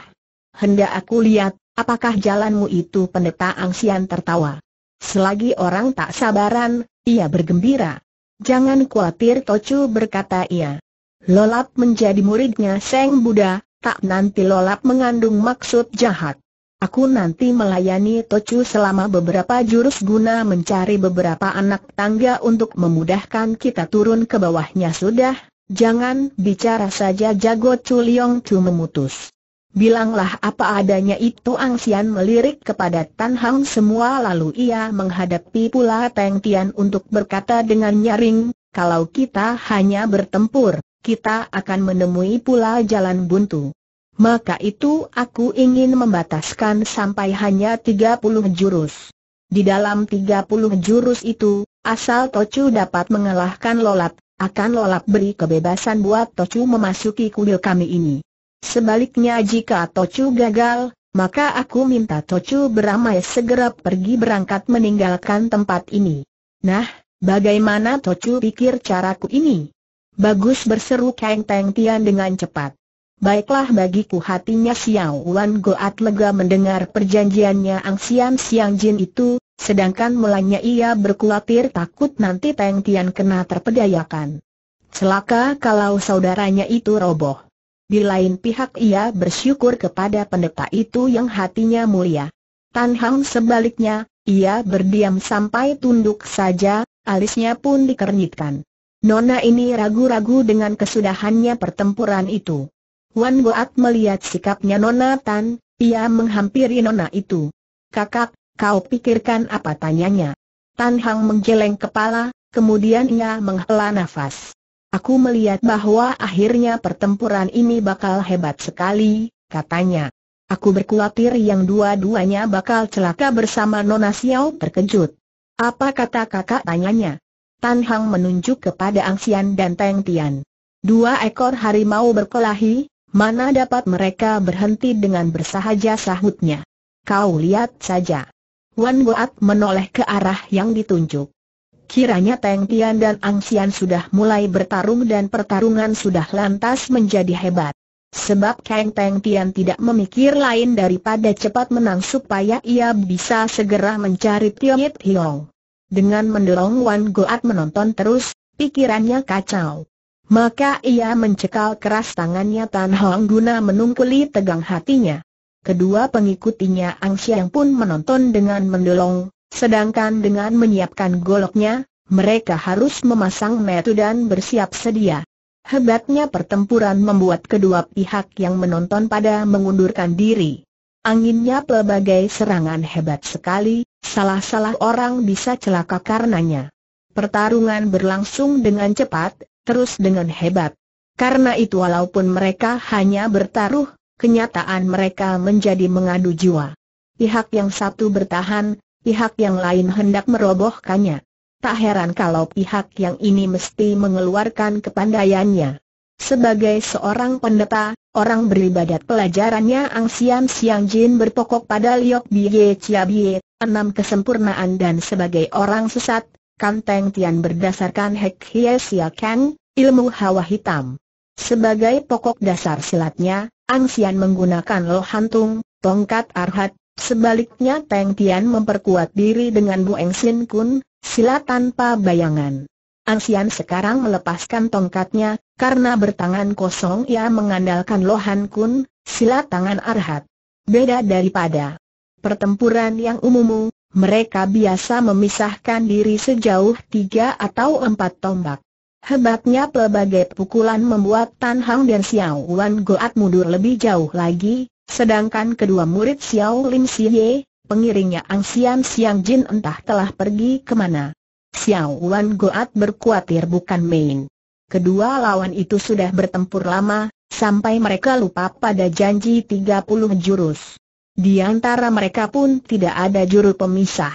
Hendak aku lihat, apakah jalanmu itu pendeta Angsian tertawa. Selagi orang tak sabaran, ia bergembira. Jangan khawatir Tocu berkata ia. Lolap menjadi muridnya Seng Buddha, tak nanti Lolap mengandung maksud jahat. Aku nanti melayani Tocu selama beberapa jurus guna mencari beberapa anak tangga untuk memudahkan kita turun ke bawahnya sudah, jangan bicara saja jago Chuliong Chu memutus. Bilanglah apa adanya itu Ang Sian melirik kepada Tan Hang semua lalu ia menghadapi pula Teng Tian untuk berkata dengan nyaring, kalau kita hanya bertempur, kita akan menemui pula jalan buntu maka itu aku ingin membataskan sampai hanya 30 jurus. Di dalam 30 jurus itu, asal Tocu dapat mengalahkan Lolap, akan Lolap beri kebebasan buat Tocu memasuki kuil kami ini. Sebaliknya jika Tocu gagal, maka aku minta Tocu beramai segera pergi berangkat meninggalkan tempat ini. Nah, bagaimana Tocu pikir caraku ini? Bagus berseru Kang Teng Tian dengan cepat. Baiklah bagiku hatinya Xiao Wan Goat lega mendengar perjanjiannya Ang Sian Siang Jin itu, sedangkan mulanya ia berkulatir takut nanti Teng Tian kena terpedayakan. Celaka kalau saudaranya itu roboh. Di lain pihak ia bersyukur kepada pendeta itu yang hatinya mulia. Tan Hang sebaliknya, ia berdiam sampai tunduk saja, alisnya pun dikernyitkan. Nona ini ragu-ragu dengan kesudahannya pertempuran itu. Wan Goat melihat sikapnya Nona Tan, ia menghampiri Nona itu. Kakak, kau pikirkan apa tanyanya? Tan Hang menggeleng kepala, kemudian ia menghela nafas. Aku melihat bahwa akhirnya pertempuran ini bakal hebat sekali, katanya. Aku berkhawatir yang dua-duanya bakal celaka bersama Nona Xiao terkejut. Apa kata kakak tanyanya? Tan Hang menunjuk kepada Angsian dan Teng Tian. Dua ekor harimau berkelahi, Mana dapat mereka berhenti dengan bersahaja sahutnya. Kau lihat saja. Wan Guat menoleh ke arah yang ditunjuk. Kiranya Teng Tian dan Ang Sian sudah mulai bertarung dan pertarungan sudah lantas menjadi hebat. Sebab Kang Teng Tian tidak memikir lain daripada cepat menang supaya ia bisa segera mencari Tiong Yit Hiong. Dengan mendorong Wan Guat menonton terus, pikirannya kacau. Maka ia mencekal keras tangannya Tan Hong guna menungkuli tegang hatinya. Kedua pengikutinya Ang Siang pun menonton dengan mendolong, sedangkan dengan menyiapkan goloknya, mereka harus memasang metu dan bersiap sedia. Hebatnya pertempuran membuat kedua pihak yang menonton pada mengundurkan diri. Anginnya pelbagai serangan hebat sekali, salah-salah orang bisa celaka karenanya. Pertarungan berlangsung dengan cepat, terus dengan hebat. Karena itu walaupun mereka hanya bertaruh, kenyataan mereka menjadi mengadu jiwa. Pihak yang satu bertahan, pihak yang lain hendak merobohkannya. Tak heran kalau pihak yang ini mesti mengeluarkan kepandaiannya. Sebagai seorang pendeta, orang beribadat pelajarannya Ang Siam Siang Jin berpokok pada Liok Bie Chia Bie, enam kesempurnaan dan sebagai orang sesat, Kan Teng Tian berdasarkan Hek Hie Sia Kang, ilmu hawa hitam. Sebagai pokok dasar silatnya, Angsian menggunakan Lo Hantung, tongkat Arhat, sebaliknya Teng Tian memperkuat diri dengan Bu Eng Sin Kun, silat tanpa bayangan. Angsian sekarang melepaskan tongkatnya, karena bertangan kosong ia mengandalkan Lohan Kun, silat tangan Arhat. Beda daripada pertempuran yang umum, mereka biasa memisahkan diri sejauh tiga atau empat tombak. Hebatnya pelbagai pukulan membuat Tan Hang dan Xiao Wan Goat mundur lebih jauh lagi, sedangkan kedua murid Xiao Lim Siye, pengiringnya Ang Sian Siang Jin entah telah pergi kemana. Xiao Wan Goat berkuatir bukan main. Kedua lawan itu sudah bertempur lama, sampai mereka lupa pada janji 30 jurus. Di antara mereka pun tidak ada juru pemisah.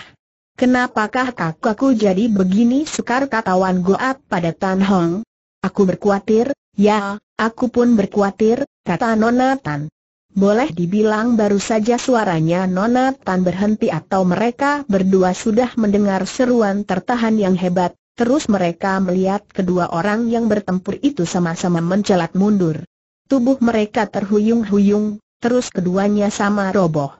Kenapakah kakakku jadi begini sukar katawan Goat pada Tan Hong? Aku berkuatir, ya, aku pun berkuatir, kata Nona Tan. Boleh dibilang baru saja suaranya Nona Tan berhenti atau mereka berdua sudah mendengar seruan tertahan yang hebat, terus mereka melihat kedua orang yang bertempur itu sama-sama mencelat mundur. Tubuh mereka terhuyung-huyung, terus keduanya sama roboh.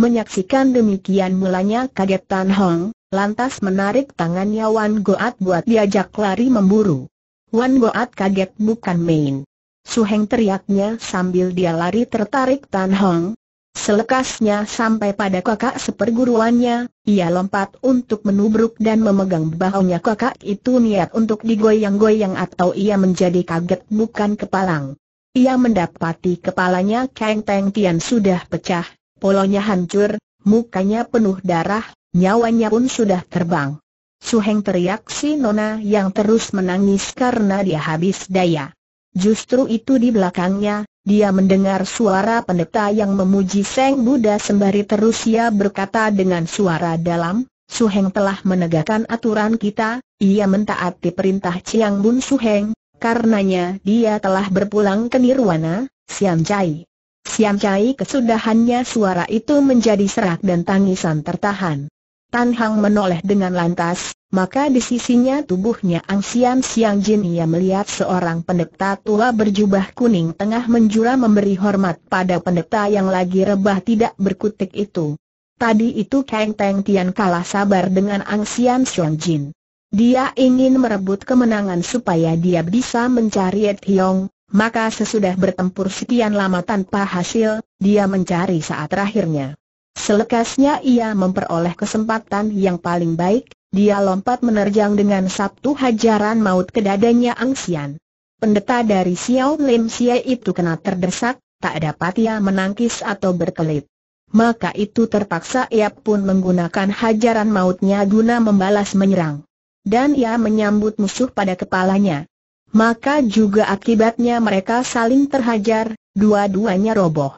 Menyaksikan demikian mulanya kaget Tan Hong, lantas menarik tangannya Wan Goat buat diajak lari memburu. Wan Goat kaget bukan main. Suheng teriaknya sambil dia lari tertarik Tan Hong. Selekasnya sampai pada kakak seperguruannya, ia lompat untuk menubruk dan memegang bahunya kakak itu niat untuk digoyang-goyang atau ia menjadi kaget bukan kepalang. Ia mendapati kepalanya Kang Teng Tian sudah pecah, polonya hancur, mukanya penuh darah, nyawanya pun sudah terbang. Suheng teriak si Nona yang terus menangis karena dia habis daya. Justru itu di belakangnya, dia mendengar suara pendeta yang memuji Seng Buddha sembari terus ia berkata dengan suara dalam, Suheng telah menegakkan aturan kita, ia mentaati perintah Chiang Bun Suheng, Karenanya dia telah berpulang ke Nirwana, Siam Chai. Siam Chai kesudahannya suara itu menjadi serak dan tangisan tertahan. Tan Hang menoleh dengan lantas, maka di sisinya tubuhnya Ang Siam Siang Jin ia melihat seorang pendeta tua berjubah kuning tengah menjura memberi hormat pada pendeta yang lagi rebah tidak berkutik itu. Tadi itu Kang Teng Tian kalah sabar dengan Ang Siam Siang Jin. Dia ingin merebut kemenangan supaya dia bisa mencari Ed Hiong, maka sesudah bertempur sekian lama tanpa hasil, dia mencari saat terakhirnya. Selekasnya ia memperoleh kesempatan yang paling baik, dia lompat menerjang dengan sabtu hajaran maut ke dadanya Ang Sian. Pendeta dari Xiao Lim Xie itu kena terdesak, tak dapat ia menangkis atau berkelit. Maka itu terpaksa ia pun menggunakan hajaran mautnya guna membalas menyerang dan ia menyambut musuh pada kepalanya. Maka juga akibatnya mereka saling terhajar, dua-duanya roboh.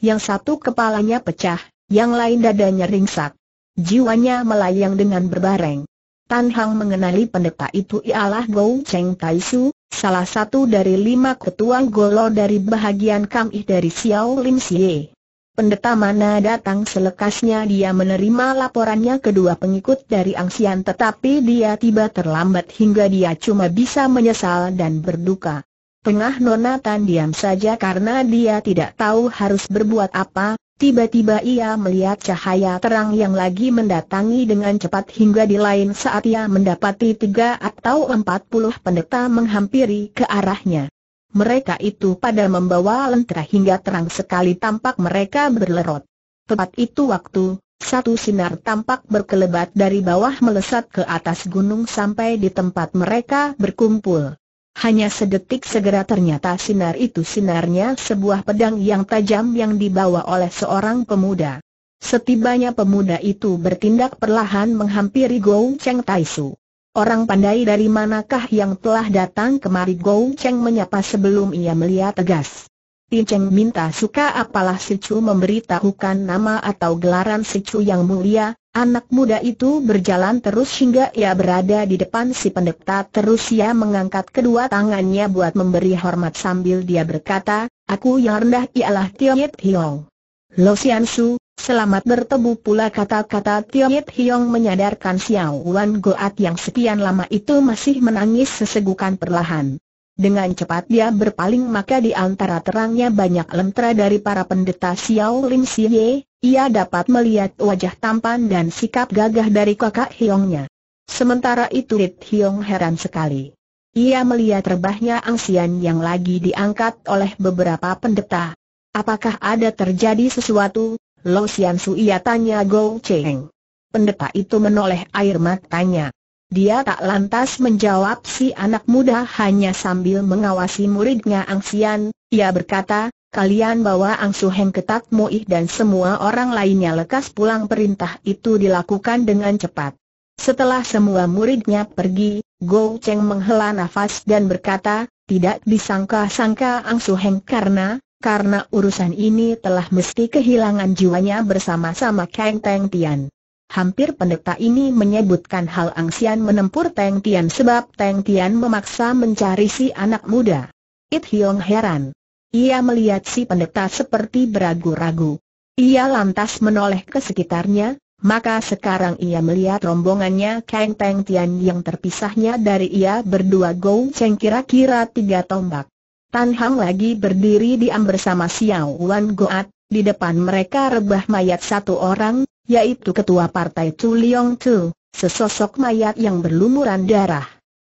Yang satu kepalanya pecah, yang lain dadanya ringsak. Jiwanya melayang dengan berbareng. Tan Hang mengenali pendeta itu ialah Gou Cheng Tai Su, salah satu dari lima ketua golo dari bahagian Kam Ih dari Xiao Lim Sie pendeta mana datang selekasnya dia menerima laporannya kedua pengikut dari Angsian tetapi dia tiba terlambat hingga dia cuma bisa menyesal dan berduka. Tengah Nonatan diam saja karena dia tidak tahu harus berbuat apa, tiba-tiba ia melihat cahaya terang yang lagi mendatangi dengan cepat hingga di lain saat ia mendapati tiga atau empat puluh pendeta menghampiri ke arahnya mereka itu pada membawa lentera hingga terang sekali tampak mereka berlerot. Tepat itu waktu, satu sinar tampak berkelebat dari bawah melesat ke atas gunung sampai di tempat mereka berkumpul. Hanya sedetik segera ternyata sinar itu sinarnya sebuah pedang yang tajam yang dibawa oleh seorang pemuda. Setibanya pemuda itu bertindak perlahan menghampiri Gou Cheng Taisu. Orang pandai dari manakah yang telah datang kemari Gou Cheng menyapa sebelum ia melihat tegas. Tin Cheng minta suka apalah si Chu memberitahukan nama atau gelaran si Chu yang mulia, anak muda itu berjalan terus hingga ia berada di depan si pendeta terus ia mengangkat kedua tangannya buat memberi hormat sambil dia berkata, aku yang rendah ialah Yit Hiong. Lo Sian Su, Selamat bertemu pula kata-kata Yit Hiong menyadarkan Xiao Wan Goat yang sekian lama itu masih menangis sesegukan perlahan. Dengan cepat dia berpaling maka di antara terangnya banyak lemtra dari para pendeta Xiao Lim Siye, ia dapat melihat wajah tampan dan sikap gagah dari kakak Hiongnya. Sementara itu Yit Hiong heran sekali. Ia melihat rebahnya angsian yang lagi diangkat oleh beberapa pendeta. Apakah ada terjadi sesuatu? Lo Sian ia tanya Go Cheng. Pendeta itu menoleh air matanya. Dia tak lantas menjawab si anak muda hanya sambil mengawasi muridnya Ang Sian. Ia berkata, kalian bawa Ang Suheng ke Tak Ih dan semua orang lainnya lekas pulang perintah itu dilakukan dengan cepat. Setelah semua muridnya pergi, Go Cheng menghela nafas dan berkata, tidak disangka-sangka Ang Suheng karena karena urusan ini telah mesti kehilangan jiwanya bersama-sama Kang Teng Tian. Hampir pendeta ini menyebutkan hal Angsian menempur Teng Tian sebab Teng Tian memaksa mencari si anak muda. It Hiong heran. Ia melihat si pendeta seperti beragu-ragu. Ia lantas menoleh ke sekitarnya, maka sekarang ia melihat rombongannya Kang Teng Tian yang terpisahnya dari ia berdua Gou Cheng kira-kira tiga tombak. Tan Hang lagi berdiri diam bersama Xiao Wan Goat, di depan mereka rebah mayat satu orang, yaitu ketua partai Chu Leong Chu, sesosok mayat yang berlumuran darah.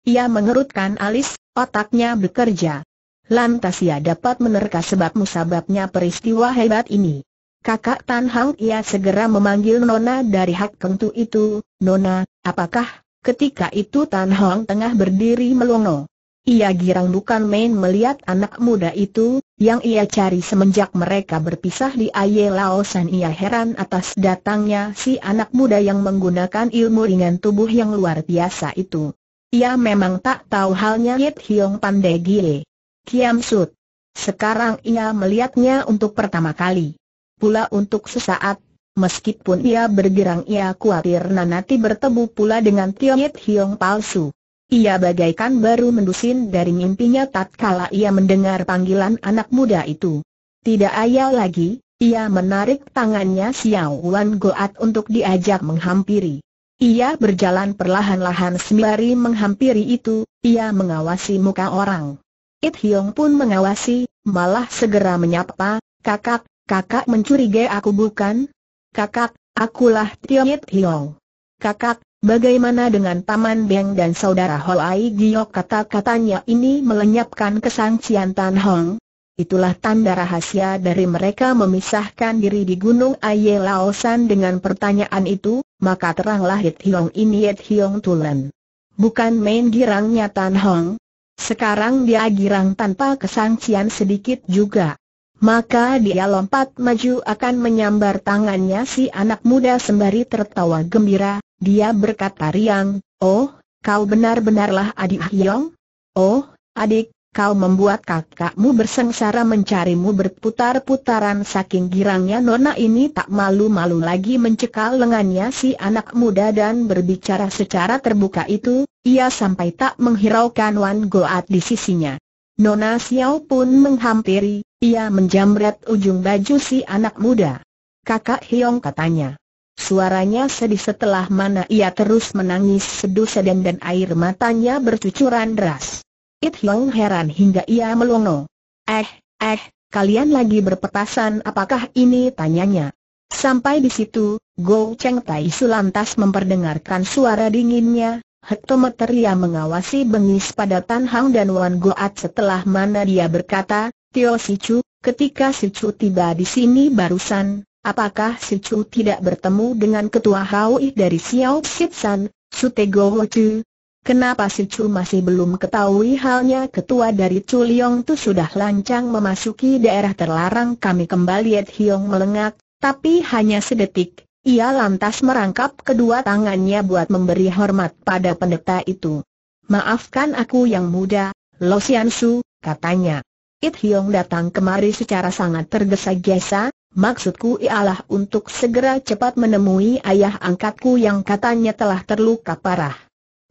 Ia mengerutkan alis, otaknya bekerja. Lantas ia dapat menerka sebab musababnya peristiwa hebat ini. Kakak Tan Hang ia segera memanggil Nona dari Hak kentu itu, Nona, apakah, ketika itu Tan Hang tengah berdiri melongo. Ia girang bukan main melihat anak muda itu, yang ia cari semenjak mereka berpisah di Aye Laosan ia heran atas datangnya si anak muda yang menggunakan ilmu ringan tubuh yang luar biasa itu. Ia memang tak tahu halnya Yit Hiong pandai gile. Kiam Sud. Sekarang ia melihatnya untuk pertama kali. Pula untuk sesaat, meskipun ia bergirang ia khawatir nanti bertemu pula dengan Tio Yit Hiong palsu. Ia bagaikan baru mendusin dari mimpinya tatkala ia mendengar panggilan anak muda itu. Tidak ayal lagi, ia menarik tangannya Xiao Wan Goat untuk diajak menghampiri. Ia berjalan perlahan-lahan sembari menghampiri itu, ia mengawasi muka orang. It Hiong pun mengawasi, malah segera menyapa, kakak, kakak mencurigai aku bukan? Kakak, akulah Tiong It Hiong. Kakak, Bagaimana dengan taman Beng dan Saudara Holai Giok kata-katanya ini melenyapkan kesan Cian Tan Hong? Itulah tanda rahasia dari mereka memisahkan diri di Gunung Aye Laosan dengan pertanyaan itu, maka teranglah Hit Hiong ini Hit Hiong Tulen. Bukan main girangnya Tan Hong. Sekarang dia girang tanpa kesangsian sedikit juga. Maka dia lompat maju akan menyambar tangannya si anak muda sembari tertawa gembira, dia berkata riang, Oh, kau benar-benarlah adik Hyong? Oh, adik, kau membuat kakakmu bersengsara mencarimu berputar-putaran saking girangnya Nona ini tak malu-malu lagi mencekal lengannya si anak muda dan berbicara secara terbuka itu, ia sampai tak menghiraukan Wan Goat di sisinya. Nona Xiao pun menghampiri, ia menjamret ujung baju si anak muda. Kakak Hiong katanya. Suaranya sedih setelah mana ia terus menangis seduh sedang dan air matanya bercucuran deras. It Hyong heran hingga ia melongo. Eh, eh, kalian lagi berpetasan apakah ini tanyanya. Sampai di situ, Go Cheng Tai Su memperdengarkan suara dinginnya, hektometer ia mengawasi bengis pada Tan Hang dan Wan Goat setelah mana dia berkata, Tio Si Chu, ketika Si Chu tiba di sini barusan, Apakah si Chu tidak bertemu dengan ketua Haui dari Xiao Shitsan, Sutego Chu? Kenapa si Chu masih belum ketahui halnya ketua dari Chu Liong Tu sudah lancang memasuki daerah terlarang kami kembali Ed Hiong melengak, tapi hanya sedetik, ia lantas merangkap kedua tangannya buat memberi hormat pada pendeta itu. Maafkan aku yang muda, Lo Sian Su, katanya. It Hiong datang kemari secara sangat tergesa-gesa, Maksudku ialah untuk segera cepat menemui ayah angkatku yang katanya telah terluka parah.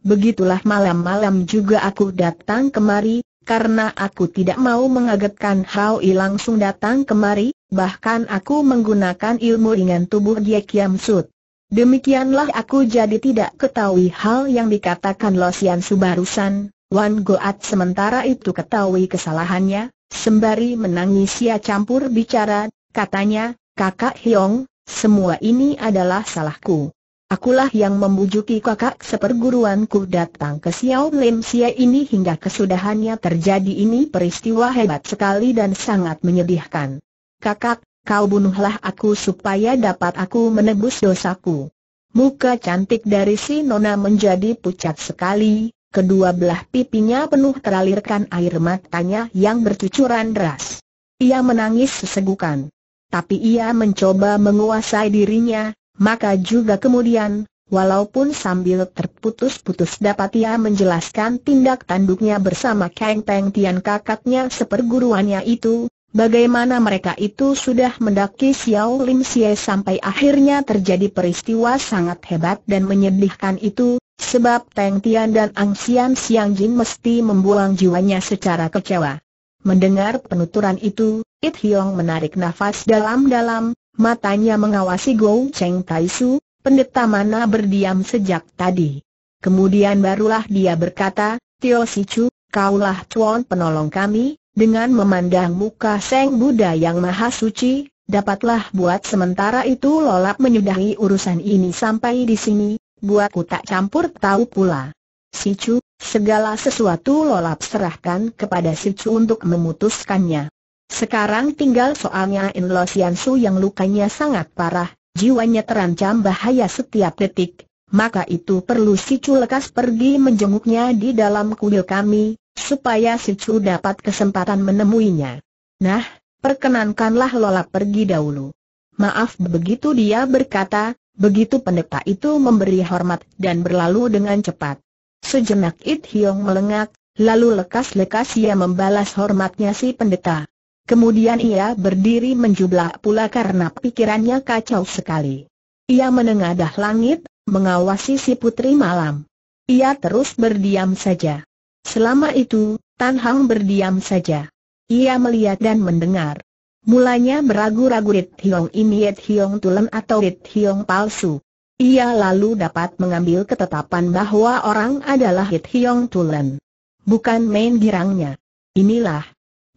Begitulah malam-malam juga aku datang kemari, karena aku tidak mau mengagetkan Hao I langsung datang kemari, bahkan aku menggunakan ilmu ringan tubuh dia Kiam Sud. Demikianlah aku jadi tidak ketahui hal yang dikatakan Losian Subarusan, Wan Goat sementara itu ketahui kesalahannya, sembari menangis ia campur bicara, Katanya, kakak Hyong, semua ini adalah salahku. Akulah yang membujuki kakak seperguruanku datang ke Xiao Lim Xia ini hingga kesudahannya terjadi ini peristiwa hebat sekali dan sangat menyedihkan. Kakak, kau bunuhlah aku supaya dapat aku menebus dosaku. Muka cantik dari si Nona menjadi pucat sekali, kedua belah pipinya penuh teralirkan air matanya yang bercucuran deras. Ia menangis sesegukan tapi ia mencoba menguasai dirinya, maka juga kemudian, walaupun sambil terputus-putus dapat ia menjelaskan tindak tanduknya bersama Kang Peng Tian kakaknya seperguruannya itu, bagaimana mereka itu sudah mendaki Xiao Lim Xie sampai akhirnya terjadi peristiwa sangat hebat dan menyedihkan itu, sebab Teng Tian dan Ang Xian Xiang Jin mesti membuang jiwanya secara kecewa. Mendengar penuturan itu, It Hiong menarik nafas dalam-dalam, matanya mengawasi Go Cheng Tai Su, pendeta mana berdiam sejak tadi. Kemudian barulah dia berkata, Tio Si Chu, kaulah cuan penolong kami, dengan memandang muka Seng Buddha yang maha suci, dapatlah buat sementara itu lolap menyudahi urusan ini sampai di sini, buat ku tak campur tahu pula. Si Chu. Segala sesuatu lolap serahkan kepada si Chu untuk memutuskannya. Sekarang tinggal soalnya In Lo Sian Su yang lukanya sangat parah, jiwanya terancam bahaya setiap detik, maka itu perlu si Chu lekas pergi menjenguknya di dalam kuil kami, supaya si Chu dapat kesempatan menemuinya. Nah, perkenankanlah Lola pergi dahulu. Maaf begitu dia berkata, begitu pendeta itu memberi hormat dan berlalu dengan cepat. Sejenak It Hiong melengak, lalu lekas-lekas ia membalas hormatnya si pendeta. Kemudian ia berdiri menjublah pula karena pikirannya kacau sekali. Ia menengadah langit, mengawasi si putri malam. Ia terus berdiam saja. Selama itu, Tan Hang berdiam saja. Ia melihat dan mendengar. Mulanya beragu-ragu It Hiong ini It Hiong tulen atau It Hiong palsu. Ia lalu dapat mengambil ketetapan bahwa orang adalah Hit Hyong Tulen. Bukan main girangnya. Inilah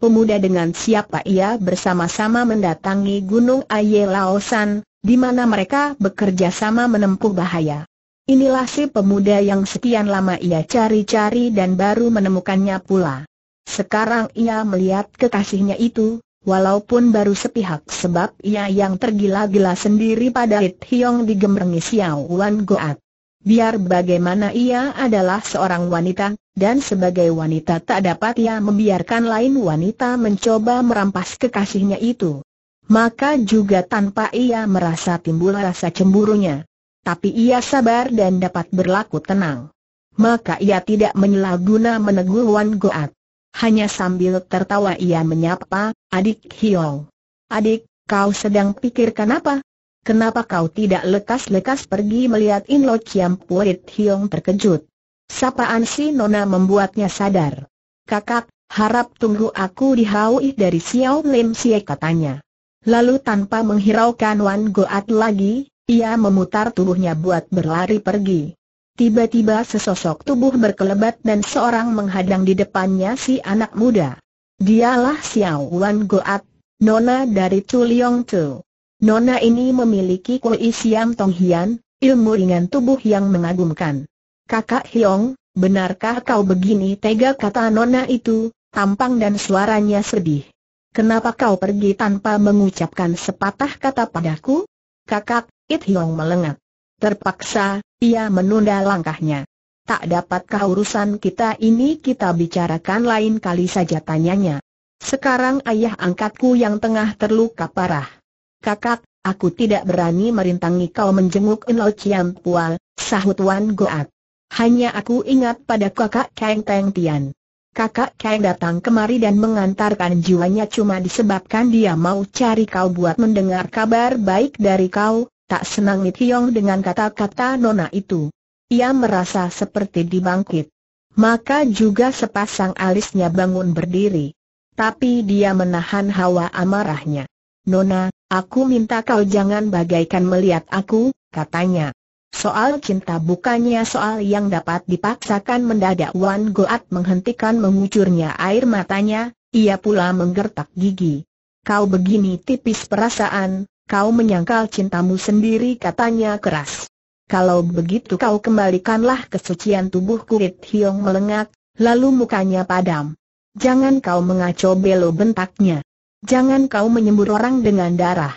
pemuda dengan siapa ia bersama-sama mendatangi Gunung Aye Laosan, di mana mereka bekerja sama menempuh bahaya. Inilah si pemuda yang sekian lama ia cari-cari dan baru menemukannya pula. Sekarang ia melihat kekasihnya itu, Walaupun baru sepihak sebab ia yang tergila-gila sendiri pada It Hiong digembrengi Xiao Wan Goat. Biar bagaimana ia adalah seorang wanita, dan sebagai wanita tak dapat ia membiarkan lain wanita mencoba merampas kekasihnya itu. Maka juga tanpa ia merasa timbul rasa cemburunya. Tapi ia sabar dan dapat berlaku tenang. Maka ia tidak menyelaguna guna menegur Wan Goat. Hanya sambil tertawa ia menyapa, adik Hiong. Adik, kau sedang pikirkan apa? Kenapa kau tidak lekas-lekas pergi melihat In Lo Chiam Puit Hiong terkejut? Sapaan si Nona membuatnya sadar. Kakak, harap tunggu aku di dari Xiao Lim Xie katanya. Lalu tanpa menghiraukan Wan Goat lagi, ia memutar tubuhnya buat berlari pergi. Tiba-tiba sesosok tubuh berkelebat dan seorang menghadang di depannya si anak muda. Dialah Xiao Wan Goat, nona dari Chu Chuliong Tu. Nona ini memiliki koi siam tong hian, ilmu ringan tubuh yang mengagumkan. Kakak Hiong, benarkah kau begini tega kata nona itu, tampang dan suaranya sedih. Kenapa kau pergi tanpa mengucapkan sepatah kata padaku? Kakak, It Hiong melengat. Terpaksa, ia menunda langkahnya. Tak dapatkah urusan kita ini kita bicarakan lain kali saja tanyanya. Sekarang ayah angkatku yang tengah terluka parah. Kakak, aku tidak berani merintangi kau menjenguk Enlo Chiam Pual, sahut Wan Goat. Hanya aku ingat pada kakak Kang Teng Tian. Kakak Kang datang kemari dan mengantarkan jiwanya cuma disebabkan dia mau cari kau buat mendengar kabar baik dari kau, tak senang Tiong dengan kata-kata Nona itu. Ia merasa seperti dibangkit. Maka juga sepasang alisnya bangun berdiri. Tapi dia menahan hawa amarahnya. Nona, aku minta kau jangan bagaikan melihat aku, katanya. Soal cinta bukannya soal yang dapat dipaksakan mendadak Wan Goat menghentikan mengucurnya air matanya, ia pula menggertak gigi. Kau begini tipis perasaan, Kau menyangkal cintamu sendiri katanya keras. Kalau begitu kau kembalikanlah kesucian tubuh kulit Hiong melengak, lalu mukanya padam. Jangan kau mengacau belo bentaknya. Jangan kau menyembur orang dengan darah.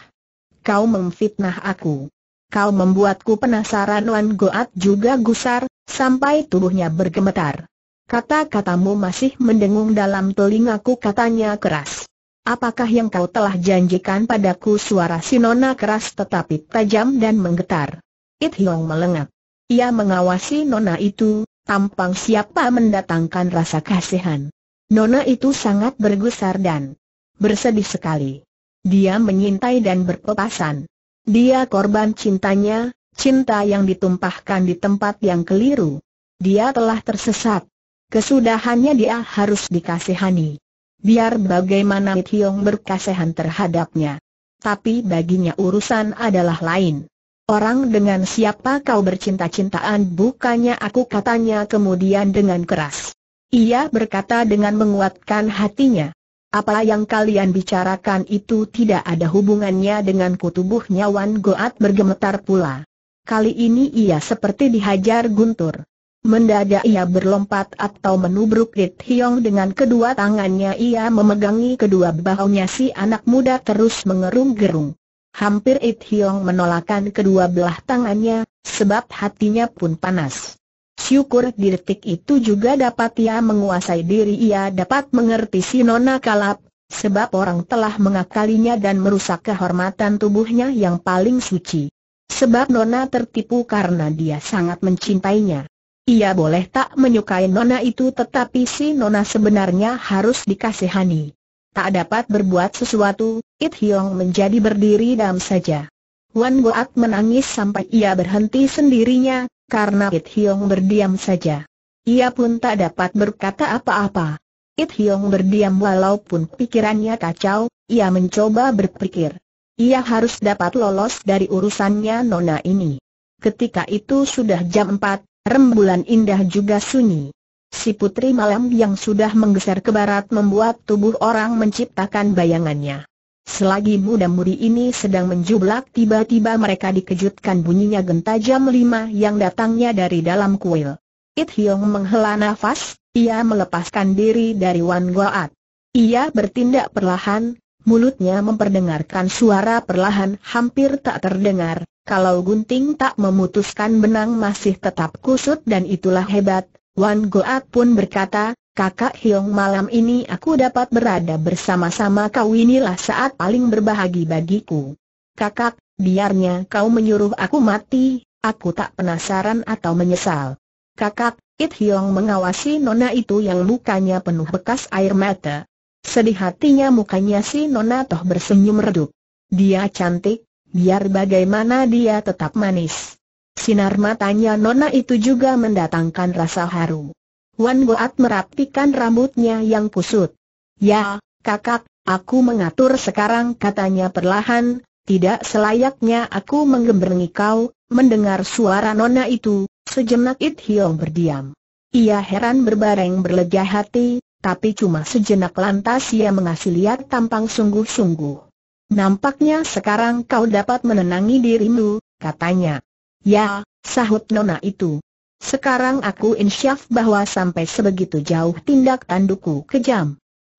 Kau memfitnah aku. Kau membuatku penasaran Wan Goat juga gusar, sampai tubuhnya bergemetar. Kata-katamu masih mendengung dalam telingaku katanya keras. Apakah yang kau telah janjikan padaku suara Sinona keras tetapi tajam dan menggetar? It Hiong melengak. Ia mengawasi Nona itu, tampang siapa mendatangkan rasa kasihan. Nona itu sangat bergusar dan bersedih sekali. Dia menyintai dan berpepasan. Dia korban cintanya, cinta yang ditumpahkan di tempat yang keliru. Dia telah tersesat. Kesudahannya dia harus dikasihani biar bagaimana Yong berkasihan terhadapnya. Tapi baginya urusan adalah lain. Orang dengan siapa kau bercinta-cintaan bukannya aku katanya kemudian dengan keras. Ia berkata dengan menguatkan hatinya. Apa yang kalian bicarakan itu tidak ada hubungannya dengan kutubuh Wan Goat bergemetar pula. Kali ini ia seperti dihajar guntur. Mendadak ia berlompat atau menubruk Rit Hiong dengan kedua tangannya ia memegangi kedua bahunya si anak muda terus mengerung-gerung. Hampir It Hiong menolakkan kedua belah tangannya, sebab hatinya pun panas. Syukur di detik itu juga dapat ia menguasai diri ia dapat mengerti si Nona Kalap, sebab orang telah mengakalinya dan merusak kehormatan tubuhnya yang paling suci. Sebab Nona tertipu karena dia sangat mencintainya. Ia boleh tak menyukai Nona itu tetapi si Nona sebenarnya harus dikasihani. Tak dapat berbuat sesuatu, It Hiong menjadi berdiri dalam saja. Wan Goat menangis sampai ia berhenti sendirinya, karena It Hiong berdiam saja. Ia pun tak dapat berkata apa-apa. It Hiong berdiam walaupun pikirannya kacau, ia mencoba berpikir. Ia harus dapat lolos dari urusannya Nona ini. Ketika itu sudah jam 4, Rembulan indah juga sunyi. Si putri malam yang sudah menggeser ke barat membuat tubuh orang menciptakan bayangannya. Selagi muda-mudi ini sedang menjublak tiba-tiba mereka dikejutkan bunyinya genta jam lima yang datangnya dari dalam kuil. It hiong menghela nafas, ia melepaskan diri dari Wan Goat. Ia bertindak perlahan, mulutnya memperdengarkan suara perlahan hampir tak terdengar, kalau gunting tak memutuskan benang masih tetap kusut dan itulah hebat, Wan Goat pun berkata, Kakak Hiong malam ini aku dapat berada bersama-sama kau inilah saat paling berbahagi bagiku. Kakak, biarnya kau menyuruh aku mati, aku tak penasaran atau menyesal. Kakak, It Hiong mengawasi nona itu yang mukanya penuh bekas air mata. Sedih hatinya mukanya si nona toh bersenyum redup. Dia cantik, biar bagaimana dia tetap manis. Sinar matanya Nona itu juga mendatangkan rasa haru. Wan goat merapikan rambutnya yang kusut. Ya, kakak, aku mengatur sekarang katanya perlahan, tidak selayaknya aku menggembrengi kau, mendengar suara Nona itu, sejenak It Hiong berdiam. Ia heran berbareng berlega hati, tapi cuma sejenak lantas ia mengasih lihat tampang sungguh-sungguh. Nampaknya sekarang kau dapat menenangi dirimu, katanya. Ya, sahut nona itu. Sekarang aku insyaf bahwa sampai sebegitu jauh tindak tanduku kejam.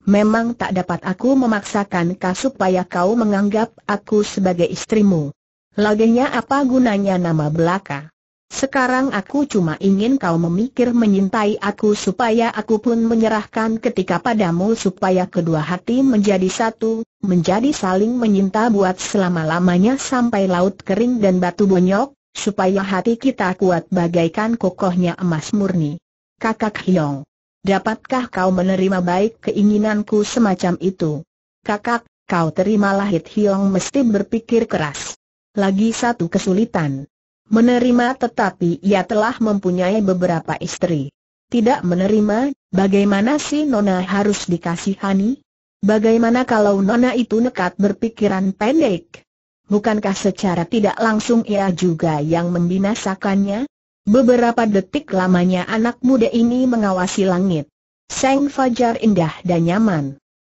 Memang tak dapat aku memaksakan kau supaya kau menganggap aku sebagai istrimu. Laginya apa gunanya nama belaka? Sekarang aku cuma ingin kau memikir menyintai aku supaya aku pun menyerahkan ketika padamu supaya kedua hati menjadi satu, menjadi saling menyinta buat selama-lamanya sampai laut kering dan batu bonyok, supaya hati kita kuat bagaikan kokohnya emas murni. Kakak Hyong, dapatkah kau menerima baik keinginanku semacam itu? Kakak, kau terimalah Hit Hyong mesti berpikir keras. Lagi satu kesulitan. Menerima tetapi ia telah mempunyai beberapa istri. Tidak menerima, bagaimana si Nona harus dikasihani? Bagaimana kalau Nona itu nekat berpikiran pendek? Bukankah secara tidak langsung ia juga yang membinasakannya? Beberapa detik lamanya anak muda ini mengawasi langit. Seng fajar indah dan nyaman.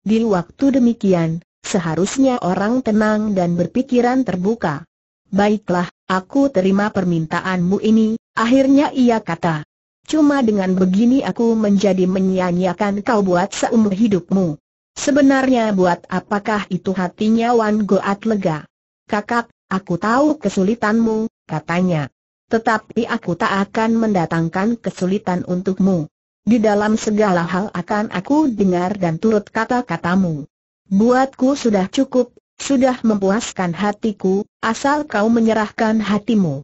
Di waktu demikian, seharusnya orang tenang dan berpikiran terbuka. Baiklah, Aku terima permintaanmu ini, akhirnya ia kata. Cuma dengan begini aku menjadi menyia-nyiakan kau buat seumur hidupmu. Sebenarnya buat apakah itu hatinya Wan Goat lega? Kakak, aku tahu kesulitanmu, katanya. Tetapi aku tak akan mendatangkan kesulitan untukmu. Di dalam segala hal akan aku dengar dan turut kata-katamu. Buatku sudah cukup, sudah memuaskan hatiku, asal kau menyerahkan hatimu.